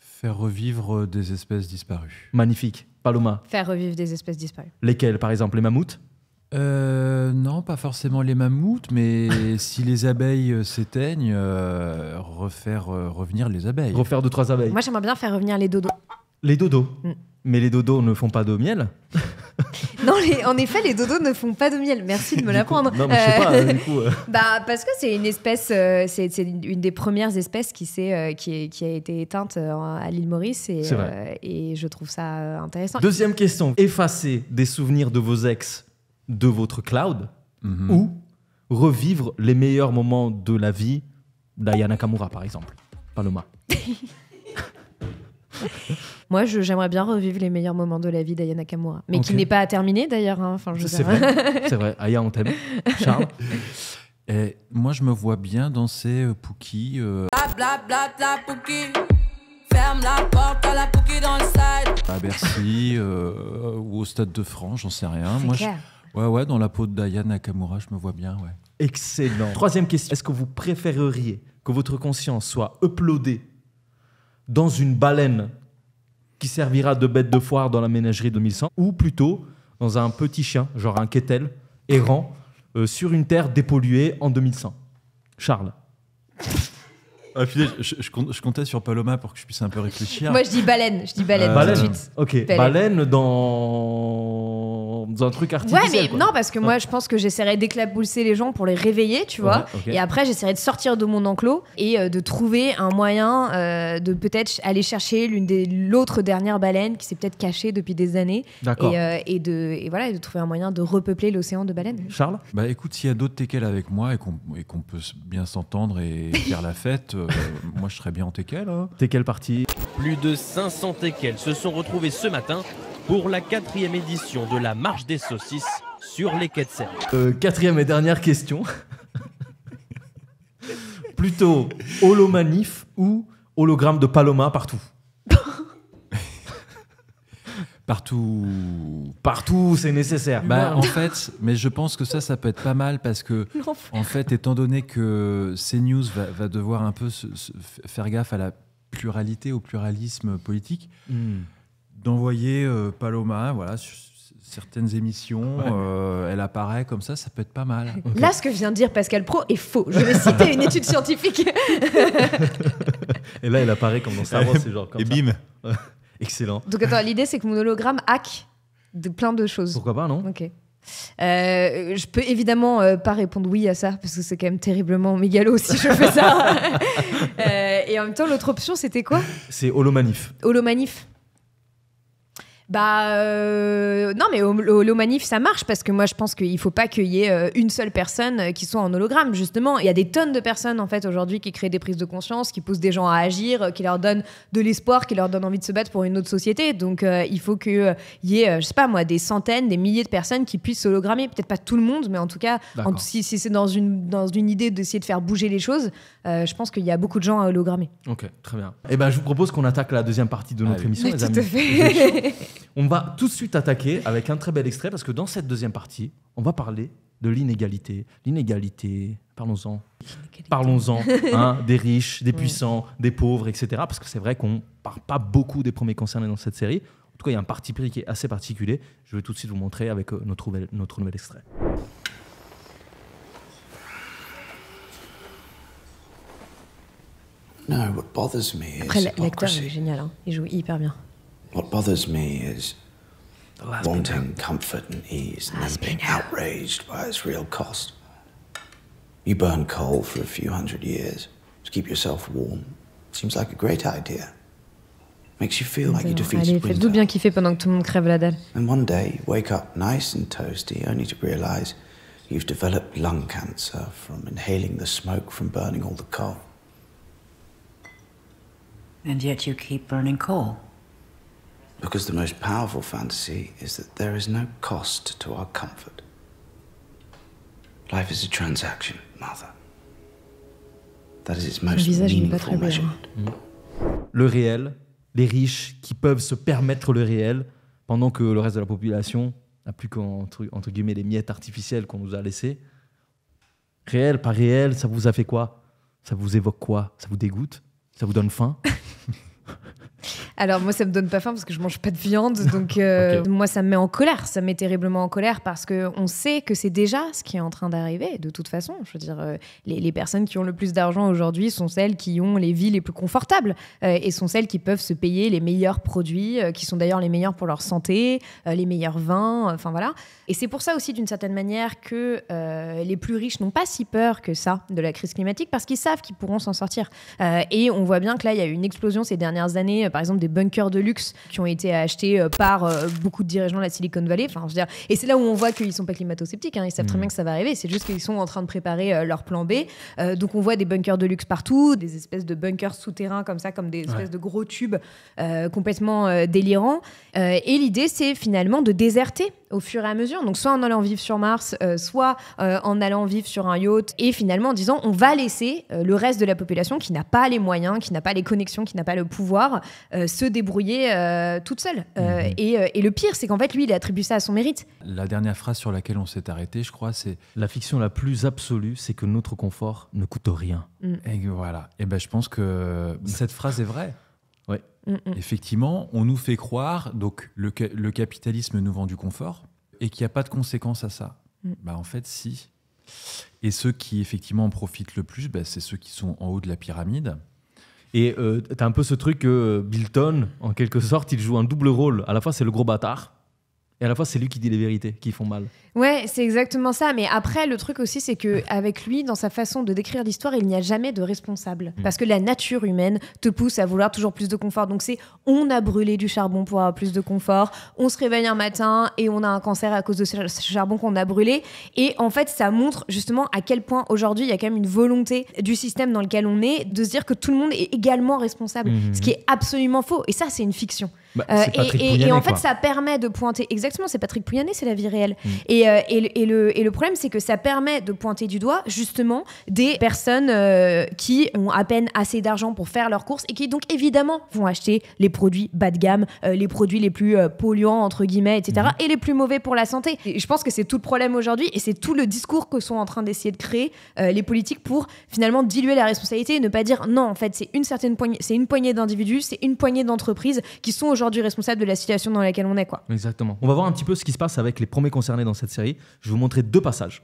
Speaker 1: Faire revivre des espèces disparues. Magnifique. Paloma
Speaker 2: Faire revivre des espèces disparues.
Speaker 1: Lesquelles, par exemple Les mammouths
Speaker 3: euh, non, pas forcément les mammouths, mais si les abeilles euh, s'éteignent, euh, refaire revenir les abeilles. Refaire deux, trois abeilles. Moi,
Speaker 2: j'aimerais bien faire revenir les dodos.
Speaker 3: Les dodos mm. Mais les dodos ne font pas de miel
Speaker 2: Non, en effet, les dodos ne font pas de miel. Merci de me l'apprendre. Non, parce que c'est une espèce, c'est une des premières espèces qui, qui, a été éteinte à l'île Maurice et, je trouve ça intéressant. Deuxième
Speaker 1: question. Effacer des souvenirs de vos ex de votre cloud mhm. ou revivre les meilleurs moments de la vie d'Ayana Kamura, par exemple. Paloma.
Speaker 2: Moi, j'aimerais bien revivre les meilleurs moments de la vie d'Aya Nakamura. Mais qui n'est pas terminer d'ailleurs. Hein. Enfin, c'est vrai, c'est Aya, on t'aime. Charles
Speaker 3: Et Moi, je me vois bien danser euh, Pookie. Euh.
Speaker 4: Bla, bla, bla, Ferme la porte à la dans le
Speaker 3: Bercy ah, ou euh, au Stade de France, j'en sais rien. Moi, Ouais, ouais, dans la peau de Daya Nakamura, je me vois bien, ouais. Excellent. Troisième question. Est-ce que vous préféreriez que votre conscience soit uploadée
Speaker 1: dans une baleine qui servira de bête de foire dans la ménagerie de 2100 ou plutôt dans un petit chien, genre un kettel, errant euh, sur une terre dépolluée
Speaker 3: en 2100 Charles ah, je, je, comptais sur Paloma pour que je puisse un peu réfléchir. Moi, je dis baleine. Je dis baleine, euh, Ok. Baleine, baleine dans dans un truc artificiel. Ouais, mais non,
Speaker 2: parce que moi, je pense que j'essaierai d'éclabousser les gens pour les réveiller, tu vois. Et après, j'essaierai de sortir de mon enclos et euh, de trouver un moyen euh, de peut-être aller chercher l'une des l'autre dernière baleine qui s'est peut-être cachée depuis des années. D'accord. Et, euh, de et voilà, de trouver un moyen de repeupler l'océan de baleines.
Speaker 3: Charles. Bah écoute, s'il y a d'autres teckels avec moi et qu'on peut bien s'entendre et faire la fête, moi, je serais bien en teckel. Hein. Teckel parti.
Speaker 1: Plus de 500 teckels se sont retrouvés ce matin pour la quatrième édition de la Marche des Saucisses sur les quais de euh, quatrième et dernière question. Plutôt holomanif ou hologramme
Speaker 3: de Paloma partout Partout. Partout, c'est nécessaire. Bah, en fait, mais je pense que ça, ça peut être pas mal parce que, en fait, étant donné que CNews va, va devoir un peu se, faire gaffe à la pluralité, au pluralisme politique. Hmm d'envoyer euh, Paloma, voilà, sur certaines émissions, euh, elle apparaît comme ça, ça peut être pas mal. Là,
Speaker 2: ce que vient de dire Pascal Pro est faux. Je vais citer une étude scientifique.
Speaker 3: et là, elle apparaît
Speaker 1: comme dans Star c'est genre Et bim Excellent. Donc attends,
Speaker 2: l'idée, c'est que mon hologramme hack de plein de choses. Pourquoi pas, non Ok. Euh, je peux évidemment pas répondre oui à ça parce que c'est quand même terriblement mégalo si je fais ça. et en même temps, l'autre option, c'était quoi
Speaker 1: C'est Holomanif.
Speaker 2: Holomanif. Bah euh, non, mais au, manif ça marche parce que moi je pense qu'il ne faut pas qu'il y ait euh, une seule personne euh, qui soit en hologramme justement. Il y a des tonnes de personnes en fait aujourd'hui qui créent des prises de conscience, qui poussent des gens à agir, qui leur donnent de l'espoir, qui leur donnent envie de se battre pour une autre société. Donc il faut qu'il y ait, je sais pas moi, des centaines, des milliers de personnes qui puissent hologrammer. Peut-être pas tout le monde, mais en tout cas, si, c'est dans une dans une idée d'essayer de faire bouger les choses, je pense qu'il y a beaucoup de gens à hologrammer.
Speaker 1: Ok, très bien. Et eh ben je vous propose qu'on attaque la deuxième partie de ah notre émission. On va tout de suite attaquer avec un très bel extrait parce que dans cette deuxième partie, on va parler de l'inégalité. L'inégalité, parlons-en. Parlons-en hein, des riches, des puissants, des pauvres, etc. Parce que c'est vrai qu'on parle pas beaucoup des premiers concernés dans cette série. En tout cas, il y a un parti pris qui est assez particulier. Je vais tout de suite vous montrer avec euh, notre nouvel, extrait.
Speaker 4: Après,
Speaker 2: l'acteur, est génial. Hein. Il joue hyper bien.
Speaker 4: What bothers me is wanting comfort and ease and then being outraged by its real cost. You burn coal for a few hundred years to keep yourself warm. Seems like a great idea. Makes you feel like you defeated Allez, winter.
Speaker 2: bien kiffer pendant que tout le monde crève la dalle.
Speaker 4: And one day, you wake up nice and toasty, only to realize you've developed lung cancer from inhaling the smoke from burning all the coal.
Speaker 3: And yet you keep burning coal.
Speaker 4: Because the most powerful fantasy is that there is no cost to our comfort. Life is a transaction, Martha. That is its most meaningful
Speaker 2: measurement. Mm.
Speaker 1: Le réel, les riches qui peuvent se permettre le réel, pendant que le reste de la population n'a plus qu'entre entre guillemets les miettes artificielles qu'on nous a laissées. Réel, pas réel, ça vous a fait quoi Ça vous évoque quoi Ça vous dégoûte Ça vous donne faim
Speaker 2: Alors moi ça me donne pas faim parce que je mange pas de viande donc euh, moi ça me met en colère, ça me met terriblement en colère parce que on sait que c'est déjà ce qui est en train d'arriver de toute façon. Je veux dire euh, les, personnes qui ont le plus d'argent aujourd'hui sont celles qui ont les vies les plus confortables euh, et sont celles qui peuvent se payer les meilleurs produits qui sont d'ailleurs les meilleurs pour leur santé, les meilleurs vins, enfin voilà. Et c'est pour ça aussi d'une certaine manière que les plus riches n'ont pas si peur que ça de la crise climatique parce qu'ils savent qu'ils pourront s'en sortir. et on voit bien que là il y a eu une explosion ces dernières années par exemple des bunkers de luxe qui ont été achetés euh, par euh, beaucoup de dirigeants de la Silicon Valley. Enfin, je dire, et c'est là où on voit qu'ils sont pas climato-sceptiques. Hein. ils savent très mm. bien que ça va arriver. C'est juste qu'ils sont en train de préparer euh, leur plan B. donc on voit des bunkers de luxe partout, des espèces de bunkers souterrains comme ça, comme des espèces de gros tubes complètement délirants. et l'idée, c'est finalement de déserter au fur et à mesure. Donc soit en allant vivre sur Mars, euh, soit euh, en allant vivre sur un yacht, et finalement en disant on va laisser euh, le reste de la population qui n'a pas les moyens, qui n'a pas les connexions, qui n'a pas le pouvoir, se débrouiller toute seule. Mhm. Et, le pire, c'est qu'en fait, lui, il attribue ça à son mérite.
Speaker 3: La dernière phrase sur laquelle on s'est arrêté, je crois, c'est la fiction la plus absolue, c'est que notre confort ne coûte rien. Mm. Et voilà. Et ben, je pense que cette phrase est vraie. Oui. Mm, mm. Effectivement, on nous fait croire, donc le, capitalisme nous vend du confort et qu'il n'y a pas de conséquences à ça. Mm. Bah, en fait, si. Et ceux qui effectivement en profitent le plus, bah, c'est ceux qui sont en haut de la pyramide. Et euh, tu as un peu ce
Speaker 1: truc que euh, Bilton, en quelque sorte, il joue un double rôle. À la fois, c'est le gros bâtard et à la fois, c'est lui qui dit les vérités qui font mal.
Speaker 2: Ouais, c'est exactement ça. Mais après, le truc aussi, c'est que avec lui, dans sa façon de décrire l'histoire, il n'y a jamais de responsable. Mm. Parce que la nature humaine te pousse à vouloir toujours plus de confort. Donc c'est on a brûlé du charbon pour avoir plus de confort. On se réveille un matin et on a un cancer à cause de ce charbon qu'on a brûlé. Et en fait, ça montre justement à quel point aujourd'hui, il y a quand même une volonté du système dans lequel on est de se dire que tout le monde est également responsable. Mm-hmm. Ce qui est absolument faux. Et ça, c'est une fiction. Bah, euh, et, en fait, ça permet de pointer. Exactement, c'est Patrick Pouyanné, c'est la vie réelle. Mm. Et, euh, et, le, problème, c'est que ça permet de pointer du doigt, justement, des personnes euh, qui ont à peine assez d'argent pour faire leurs courses et qui, donc, évidemment, vont acheter les produits bas de gamme, les produits les plus polluants, entre guillemets, etc., mm. et les plus mauvais pour la santé. Et je pense que c'est tout le problème aujourd'hui et c'est tout le discours que sont en train d'essayer de créer les politiques pour, finalement, diluer la responsabilité et ne pas dire non, en fait, c'est une certaine poignée, c'est une poignée d'individus, c'est une poignée d'entreprises qui sont aujourd'hui aujourd'hui responsable de la situation dans laquelle on est. Quoi.
Speaker 1: Exactement. On va voir un petit peu ce qui se passe avec les premiers concernés dans cette série. Je vais vous montrer deux passages.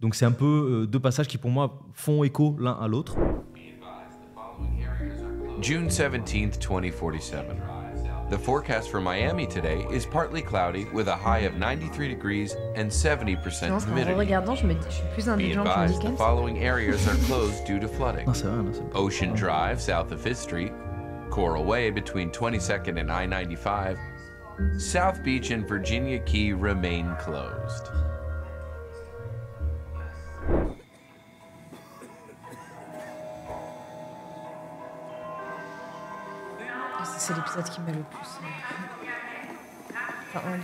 Speaker 1: Donc c'est un peu euh, deux passages qui pour moi font écho l'un à l'autre.
Speaker 4: June 17,
Speaker 2: 2047. The forecast for Miami today is partly cloudy with a high of 93 degrees and 70% humidity. En regardant, je me je suis plus que The following
Speaker 3: areas are closed due to flooding. Ocean Drive south of Fifth Street
Speaker 4: Coral Way between 22nd and I-95, South Beach and Virginia Key
Speaker 3: remain closed. C'est l'épisode qui m'a le plus. Enfin, un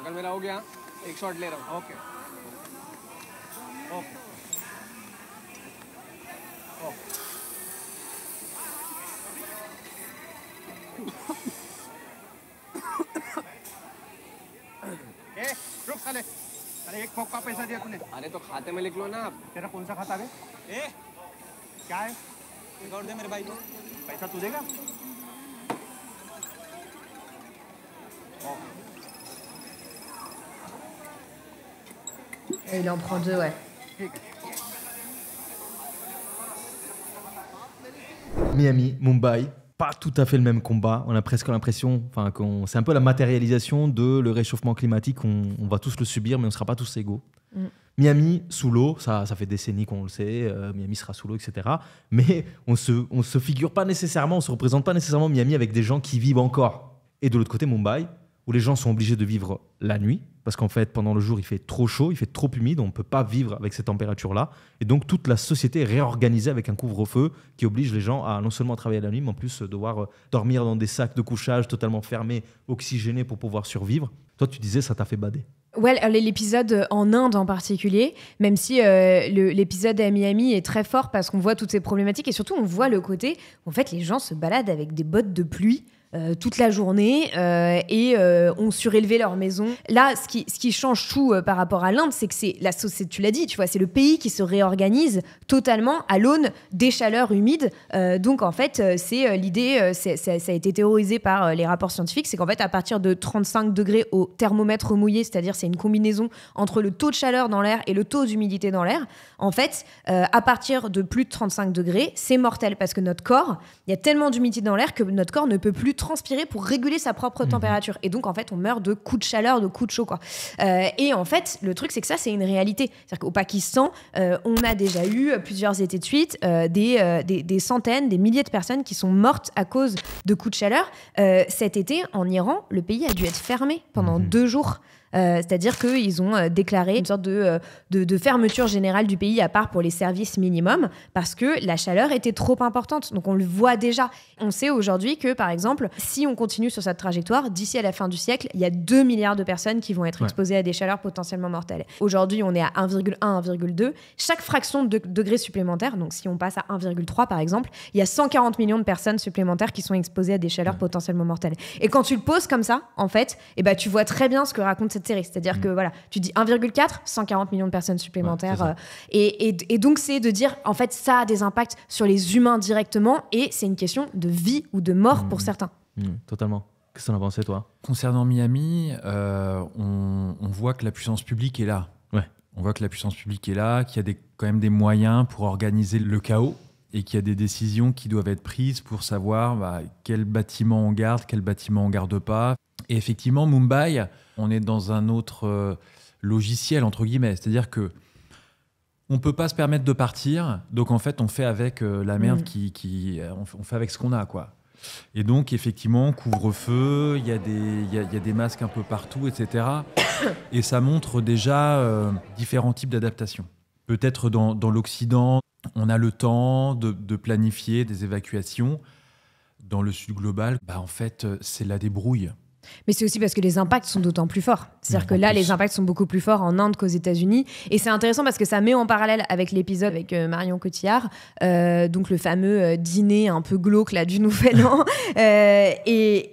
Speaker 2: अगर मेरा हो गया एक शॉट ले रहा हूँ okay
Speaker 4: okay
Speaker 1: ए, रुक साले अरे एक फोक का पैसा दिया तूने अरे तो खाते में लिख लो ना आप तेरा कौन सा खाता है ए क्या है दे मेरे भाई को पैसा तू देगा
Speaker 2: il en prend deux, ouais.
Speaker 1: Miami, Mumbai, pas tout à fait le même combat. On a presque l'impression, enfin, qu'on, c'est un peu la matérialisation de le réchauffement climatique. On, va tous le subir, mais on ne sera pas tous égaux. Mm. Miami sous l'eau, ça, ça fait décennies qu'on le sait. Euh, Miami sera sous l'eau, etc. Mais on se, on se figure pas nécessairement, on se représente pas nécessairement Miami avec des gens qui vivent encore. Et de l'autre côté, Mumbai, où les gens sont obligés de vivre la nuit, parce qu'en fait, pendant le jour, il fait trop chaud, il fait trop humide, on ne peut pas vivre avec ces températures-là. Et donc, toute la société est réorganisée avec un couvre-feu qui oblige les gens à non seulement travailler la nuit, mais en plus euh, devoir euh, dormir dans des sacs de couchage totalement fermés, oxygénés pour pouvoir survivre. Toi, tu disais, ça t'a fait bader.
Speaker 2: Ouais, euh, l'épisode en Inde en particulier, même si l'épisode à Miami est très fort parce qu'on voit toutes ces problématiques et surtout on voit le côté où en fait les gens se baladent avec des bottes de pluie euh, toute la journée euh, et euh, ont surélevé leur maison. Là, ce qui, ce qui change tout par rapport à l'Inde, c'est que c'est la société, tu l'as dit, tu vois, c'est le pays qui se réorganise totalement à l'aune des chaleurs humides. donc en fait, c'est l'idée, ça, a été théorisé par les rapports scientifiques, c'est qu'en fait à partir de 35 degrés au thermomètre mouillé, c'est-à-dire c'est une combinaison entre le taux de chaleur dans l'air et le taux d'humidité dans l'air. En fait, à partir de plus de 35 degrés, c'est mortel parce que notre corps, il y a tellement d'humidité dans l'air que notre corps ne peut plus transpirer pour réguler sa propre mhm. température. Et donc, en fait, on meurt de coups de chaleur, de coups de chaud, quoi. Euh, et en fait, le truc, c'est que ça, c'est une réalité. C'est-à-dire qu'au Pakistan, euh, on a déjà eu plusieurs étés de suite euh, des, des, centaines, des milliers de personnes qui sont mortes à cause de coups de chaleur. cet été, en Iran, le pays a dû être fermé pendant mhm. deux jours. Euh, c'est-à-dire qu'ils ont euh, déclaré une sorte euh, de, fermeture générale du pays, à part pour les services minimums, parce que la chaleur était trop importante. Donc on le voit déjà. On sait aujourd'hui que, par exemple, si on continue sur cette trajectoire, d'ici à la fin du siècle, il y a 2 milliards de personnes qui vont être exposées à des chaleurs potentiellement mortelles. Aujourd'hui, on est à 1,1, 1,2. Chaque fraction de degré supplémentaire, donc si on passe à 1,3 par exemple, il y a 140 millions de personnes supplémentaires qui sont exposées à des chaleurs potentiellement mortelles. Et quand tu le poses comme ça, en fait, eh ben, tu vois très bien ce que raconte cette c'est-à-dire mm. que voilà, tu dis 1,4, 140 millions de personnes supplémentaires. Euh, et, donc, c'est de dire, en fait, ça a des impacts sur les humains directement et c'est une question de vie ou de mort pour mm. certains.
Speaker 3: Mm. Totalement. Qu'est-ce que t'en as pensé, toi Concernant Miami, euh, on, voit que la puissance publique est là. Ouais. On voit que la puissance publique est là, qu'il y a des, quand même des moyens pour organiser le chaos et qu'il y a des décisions qui doivent être prises pour savoir bah, quel bâtiment on garde, quel bâtiment on garde pas. Et effectivement, Mumbai, on est dans un autre euh, logiciel, entre guillemets. C'est-à-dire que on peut pas se permettre de partir, donc en fait, on fait avec euh, la merde mm. qui, on fait avec ce qu'on a, quoi. Et donc, effectivement, couvre-feu, il y, des, a, y, a, des masques un peu partout, etc. Et ça montre déjà euh, différents types d'adaptations. Peut-être dans, l'Occident, on a le temps de, de, planifier des évacuations. Dans le Sud global, bah, en fait, c'est la débrouille.
Speaker 2: Mais c'est aussi parce que les impacts sont d'autant plus forts. C'est-à-dire que là, les impacts sont beaucoup plus forts en Inde qu'aux États-Unis. Et c'est intéressant parce que ça met en parallèle avec l'épisode avec euh, Marion Cotillard, euh, donc le fameux euh, dîner un peu glauque là, du Nouvel An. et,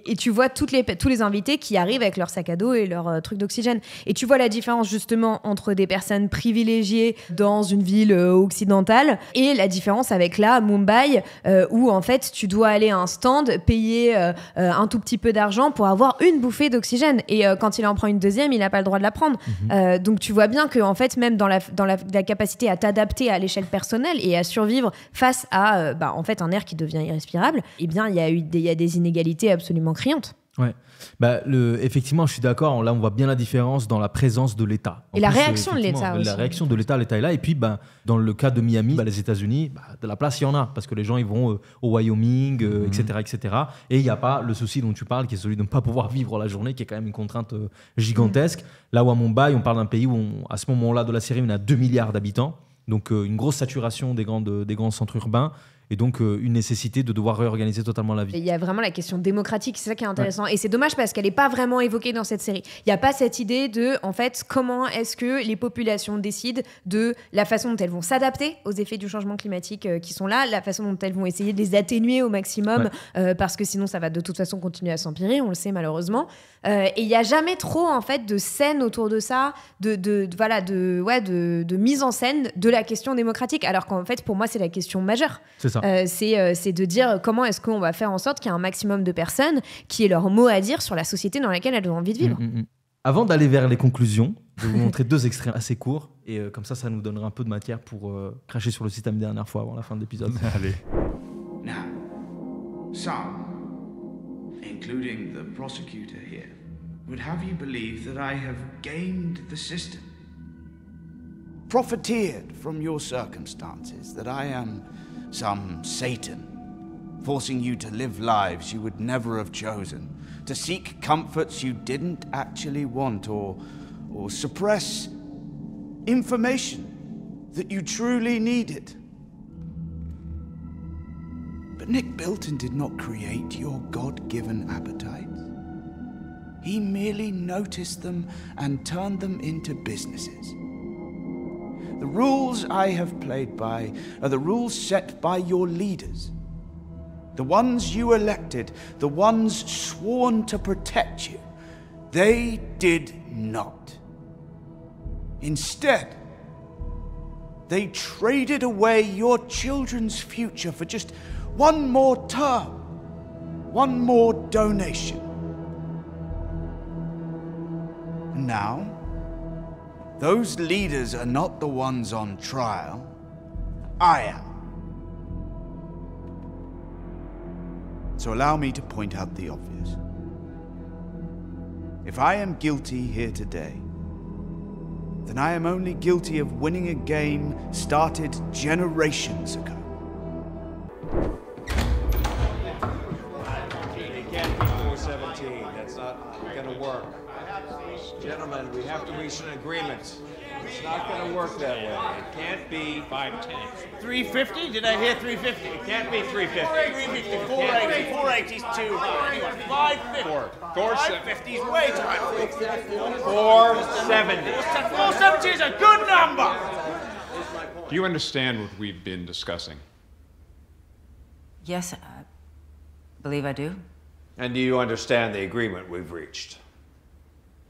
Speaker 2: et, tu vois toutes les, tous les invités qui arrivent avec leur sac à dos et leur truc d'oxygène. Et tu vois la différence justement entre des personnes privilégiées dans une ville occidentale et la différence avec là, Mumbai, où en fait, tu dois aller à un stand, payer un tout petit peu d'argent pour avoir une une bouffée d'oxygène. Et euh, quand il en prend une deuxième, il n'a pas le droit de la prendre. Mhm. Euh, donc tu vois bien que, en fait, même dans la, dans la, capacité à t'adapter à l'échelle personnelle et à survivre face à euh, bah, en fait, un air qui devient irrespirable, eh bien, il y, y a des inégalités absolument criantes.
Speaker 1: Ouais. Bah, le, effectivement, je suis d'accord. Là, on voit bien la différence dans la présence de l'État. Et la euh, réaction de l'État aussi. La réaction de l'État, l'État est là. Et puis, ben, dans le cas de Miami, bah, les États-Unis, bah, de la place, il y en a. Parce que les gens, ils vont euh, au Wyoming, etc., euh, mhm. etc. Et il n'y a pas le souci dont tu parles, qui est celui de ne pas pouvoir vivre la journée, qui est quand même une contrainte gigantesque. Mhm. Là où à Mumbai, on parle d'un pays où, à ce moment-là de la série, on a 2 milliards d'habitants. Donc, une grosse saturation des, grandes, des grands centres urbains et donc euh, une nécessité de devoir réorganiser totalement la vie.
Speaker 2: Il y a vraiment la question démocratique, c'est ça qui est intéressant. Et c'est dommage parce qu'elle n'est pas vraiment évoquée dans cette série. Il n'y a pas cette idée de, en fait, comment est-ce que les populations décident de la façon dont elles vont s'adapter aux effets du changement climatique euh, qui sont là, la façon dont elles vont essayer de les atténuer au maximum, euh, parce que sinon ça va de toute façon continuer à s'empirer, on le sait malheureusement. et il n'y a jamais trop, en fait, de scènes autour de ça, de, de, voilà, de, ouais, de, de mise en scène de la question démocratique, alors qu'en fait, pour moi, c'est la question majeure. C'est ça. Euh, euh, c'est de dire comment est-ce qu'on va faire en sorte qu'il y ait un maximum de personnes qui aient leur mot à dire sur la société dans laquelle elles ont envie de vivre. Mm,
Speaker 1: mm, mm. Avant d'aller vers les conclusions, je vais vous montrer deux extraits assez courts et euh, comme ça, ça nous donnera un peu de matière pour cracher sur le système dernière fois avant la fin de l'épisode. Allez.
Speaker 4: including the prosecutor here, would have you believe that I have the system, from your circumstances, that some Satan, forcing you to live lives you would never have chosen, to seek comforts you didn't actually want, or, or suppress information that you truly needed. But Nick Bilton did not create your God given appetites. He merely noticed them and turned them into businesses. The rules I have played by are the rules set by your leaders. The ones you elected, the ones sworn to protect you. They did not. Instead, they traded away your children's future for just one more term, one more donation. now, those leaders are not the ones on trial. I am. So allow me to point out the obvious. If I am guilty here today, then I am only guilty of winning a game started generations ago. That's not going to work. Gentlemen, we have to reach an agreement. It's not going to work that way. It can't be 510. 350? Did I hear 350? It can't be 350. 480, 480, 480 is too high. 550. 450 is way too high. 470. 470 is a good number. Do you understand what we've been discussing? Yes, I believe I do. And do you understand the agreement we've reached?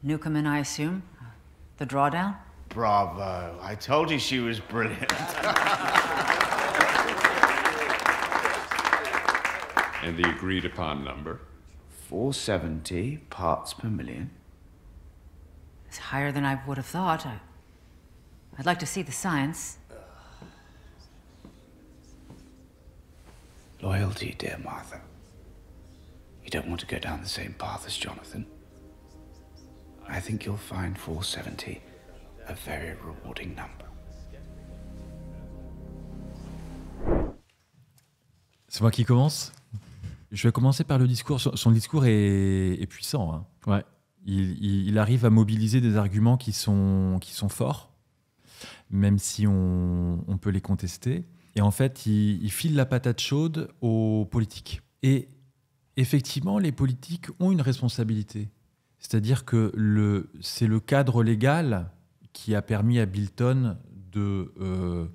Speaker 4: Newcomen, I assume? The drawdown? Bravo. I told you she was brilliant. and the agreed upon number? 470 parts per million. It's higher than I would have thought. I, would like to see the science. Loyalty, dear Martha. You don't want to go down the same path as Jonathan. I think you'll find 470 un very rewarding number.
Speaker 3: C'est moi qui commence. Je vais commencer par le discours. Son discours est, puissant. Hein. Ouais. Il, arrive à mobiliser des arguments qui sont, qui sont forts, même si on, peut les contester. Et en fait, il, file la patate chaude aux politiques. Et effectivement, les politiques ont une responsabilité. C'est-à-dire que c'est le cadre légal qui a permis à Bilton de euh,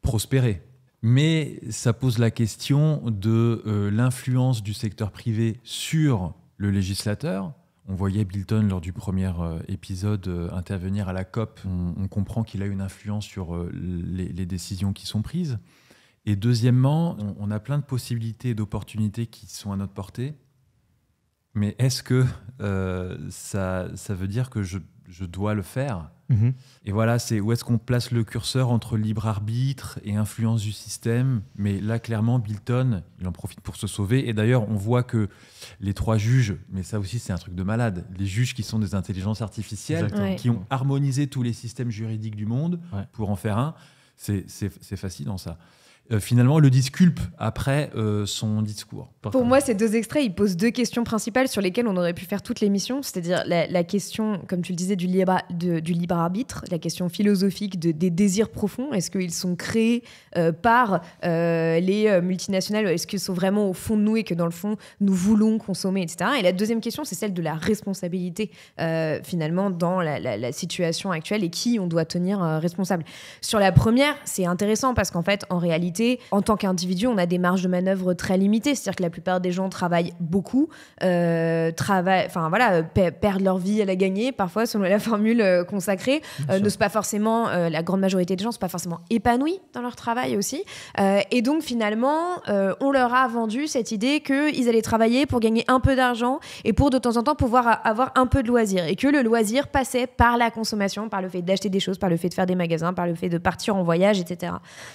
Speaker 3: prospérer. Mais ça pose la question de euh, l'influence du secteur privé sur le législateur. On voyait Bilton lors du premier euh, épisode intervenir à la COP. On, comprend qu'il a une influence sur les, décisions qui sont prises. Et deuxièmement, on, on a plein de possibilités et d'opportunités qui sont à notre portée mais est-ce que euh, ça, veut dire que je, dois le faire mhm. Et voilà, c'est où est-ce qu'on place le curseur entre libre arbitre et influence du système Mais là, clairement, Bilton, il en profite pour se sauver. Et d'ailleurs, on voit que les trois juges, mais ça aussi, c'est un truc de malade, les juges qui sont des intelligences artificielles, qui ont harmonisé tous les systèmes juridiques du monde pour en faire un, c'est fascinant ça. Euh, finalement le disculpe après euh, son discours. Pour
Speaker 2: moi, ces deux extraits, ils posent deux questions principales sur lesquelles on aurait pu faire toute l'émission, c'est-à-dire la, question, comme tu le disais, du libre, du libre arbitre, la question philosophique de, des désirs profonds. Est-ce qu'ils sont créés euh, par les multinationales Est-ce qu'ils sont vraiment au fond de nous et que dans le fond, nous voulons consommer, etc. Et la deuxième question, c'est celle de la responsabilité, finalement, dans la, situation actuelle et qui on doit tenir responsable. Sur la première, c'est intéressant parce qu'en fait, en réalité, en tant qu'individu, on a des marges de manœuvre très limitées. C'est-à-dire que la plupart des gens travaillent beaucoup, euh, travaillent, enfin voilà, euh, perdent leur vie à la gagner, parfois selon la formule euh, consacrée, pas forcément, la grande majorité des gens ne sont pas forcément épanouis dans leur travail aussi. et donc finalement, on leur a vendu cette idée qu'ils allaient travailler pour gagner un peu d'argent et pour de temps en temps pouvoir avoir un peu de loisir. Et que le loisir passait par la consommation, par le fait d'acheter des choses, par le fait de faire des magasins, par le fait de partir en voyage, etc.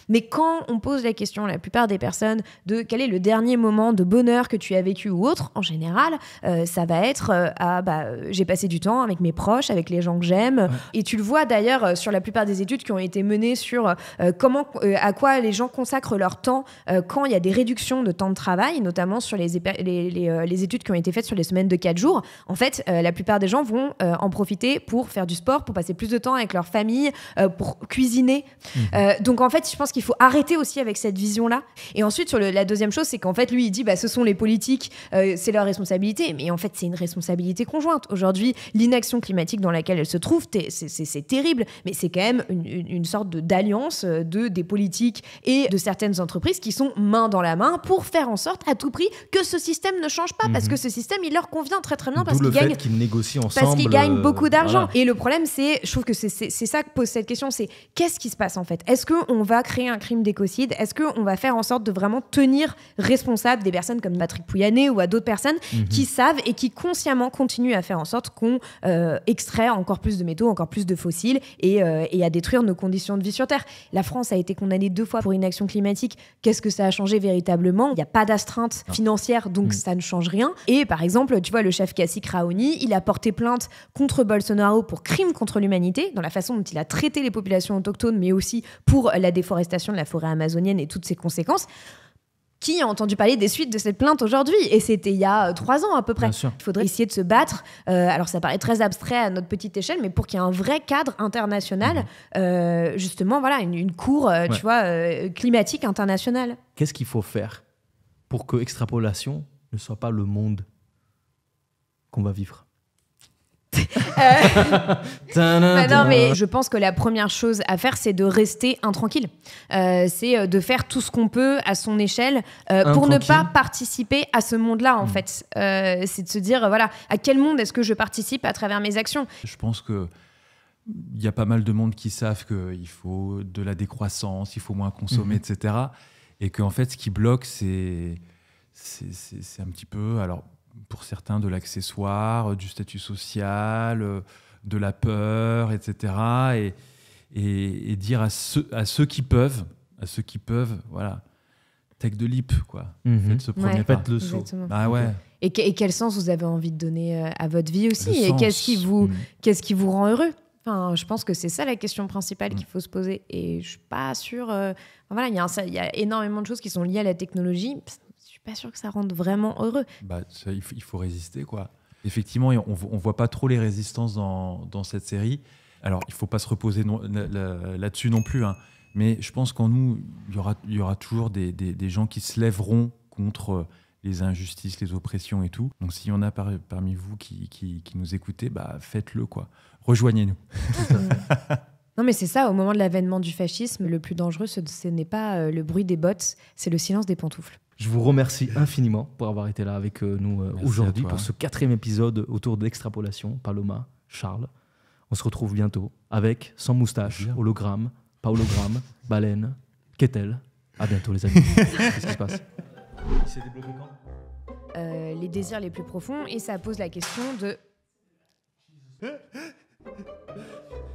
Speaker 2: Mais quand on pose la question, à la plupart des personnes, de quel est le dernier moment de bonheur que tu as vécu ou autre, en général, euh, ça va être euh, ah, bah, euh, j'ai passé du temps avec mes proches, avec les gens que j'aime. Et tu le vois d'ailleurs sur la plupart des études qui ont été menées sur comment, à quoi les gens consacrent leur temps quand il y a des réductions de temps de travail, notamment sur les, les, les, études qui ont été faites sur les semaines de 4 jours. En fait, la plupart des gens vont en profiter pour faire du sport, pour passer plus de temps avec leur famille, pour cuisiner. Mmh. donc en fait, je pense qu'il faut arrêter aussi avec cette vision-là. Et ensuite, sur la deuxième chose, c'est qu'en fait, lui, il dit bah, ce sont les politiques, euh, c'est leur responsabilité. Mais en fait, c'est une responsabilité conjointe. Aujourd'hui, l'inaction climatique dans laquelle elle se trouve, c'est terrible, mais c'est quand même une, sorte d'alliance euh, de, des politiques et de certaines entreprises qui sont main dans la main pour faire en sorte, à tout prix, que ce système ne change pas. Parce mhm. que ce système, il leur convient très très bien parce qu'ils gagnent.
Speaker 1: négocient ensemble. Parce qu'ils gagnent euh, beaucoup d'argent. Et
Speaker 2: le problème, c'est, je trouve que c'est ça que pose cette question c'est qu'est-ce qui se passe en fait Est-ce qu'on va créer un crime d'écocide est-ce qu'on va faire en sorte de vraiment tenir responsable des personnes comme Patrick Pouyanné ou à d'autres personnes mhm. qui savent et qui consciemment continuent à faire en sorte qu'on euh, extrait encore plus de métaux, encore plus de fossiles euh, et, à détruire nos conditions de vie sur Terre La France a été condamnée deux fois pour une action climatique. Qu'est-ce que ça a changé véritablement Il n'y a pas d'astreinte financière, donc mm. ça ne change rien. Et par exemple, tu vois, le chef Cassic Raoni, il a porté plainte contre Bolsonaro pour crime contre l'humanité, dans la façon dont il a traité les populations autochtones, mais aussi pour la déforestation de la forêt amazonienne et toutes ses conséquences. Qui a entendu parler des suites de cette plainte aujourd'hui Et c'était il y a euh, trois ans à peu près. Il faudrait essayer de se battre. Euh, alors ça paraît très abstrait à notre petite échelle, mais pour qu'il y ait un vrai cadre international, mhm. euh, justement, voilà, une, cour, tu vois, climatique internationale.
Speaker 1: Qu'est-ce qu'il faut faire pour que extrapolation ne soit pas le monde qu'on va vivre
Speaker 2: Euh,
Speaker 1: bah non, mais je
Speaker 2: pense que la première chose à faire, c'est de rester intranquille. Euh, c'est euh, de faire tout ce qu'on peut à son échelle pour ne pas participer à ce monde-là, en hmm. fait. c'est de se dire, voilà, à quel monde est-ce que je participe à travers mes actions
Speaker 3: Je pense que il y a pas mal de monde qui savent qu'il faut de la décroissance, il faut moins consommer, mhm. etc. Et qu'en fait, ce qui bloque, c'est c'est un petit peu. Alors, pour certains de l'accessoire, euh, du statut social, euh, de la peur, etc. Et, et, dire à ceux, à ceux qui peuvent, à ceux qui peuvent, voilà, tech de lip, quoi. Mm Faites ce premier pas. Faites le saut.
Speaker 2: Et, quel sens vous avez envie de donner euh, à votre vie aussi Et qu'est-ce qui, vous, mhm. qu'est-ce qui vous rend heureux Enfin, je pense que c'est ça la question principale mhm. qu'il faut se poser. Et je suis pas sûre. voilà, il y, a énormément de choses qui sont liées à la technologie pas sûr que ça rende vraiment heureux.
Speaker 3: Bah, il, faut, résister, quoi. Effectivement, on ne voit pas trop les résistances dans, cette série. Alors, il ne faut pas se reposer là-dessus non plus. Hein. Mais je pense qu'en nous, il y aura, toujours des, gens qui se lèveront contre les injustices, les oppressions et tout. Donc s'il y en a parmi vous qui, qui, nous écoutez, bah, faites-le quoi. Rejoignez-nous.
Speaker 2: non mais c'est ça, au moment de l'avènement du fascisme, le plus dangereux, ce n'est pas euh, le bruit des bottes, c'est le silence des pantoufles.
Speaker 1: Je vous remercie infiniment pour avoir été là avec euh, nous euh, aujourd'hui pour ce quatrième épisode autour d'extrapolation. Paloma, Charles. On se retrouve bientôt avec Sans moustache, hologramme, pas hologramme, baleine, qu'est-elle À bientôt, les amis. Qu'est-ce qui se passe
Speaker 2: euh, Les désirs les plus profonds, et ça pose la question de.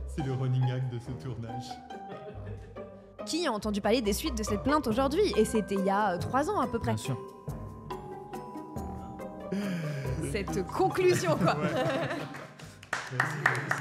Speaker 3: C'est le running gag de ce tournage.
Speaker 2: Qui a entendu parler des suites de cette plainte aujourd'hui Et c'était il y a euh, trois ans à peu près. Bien sûr. Cette conclusion, quoi.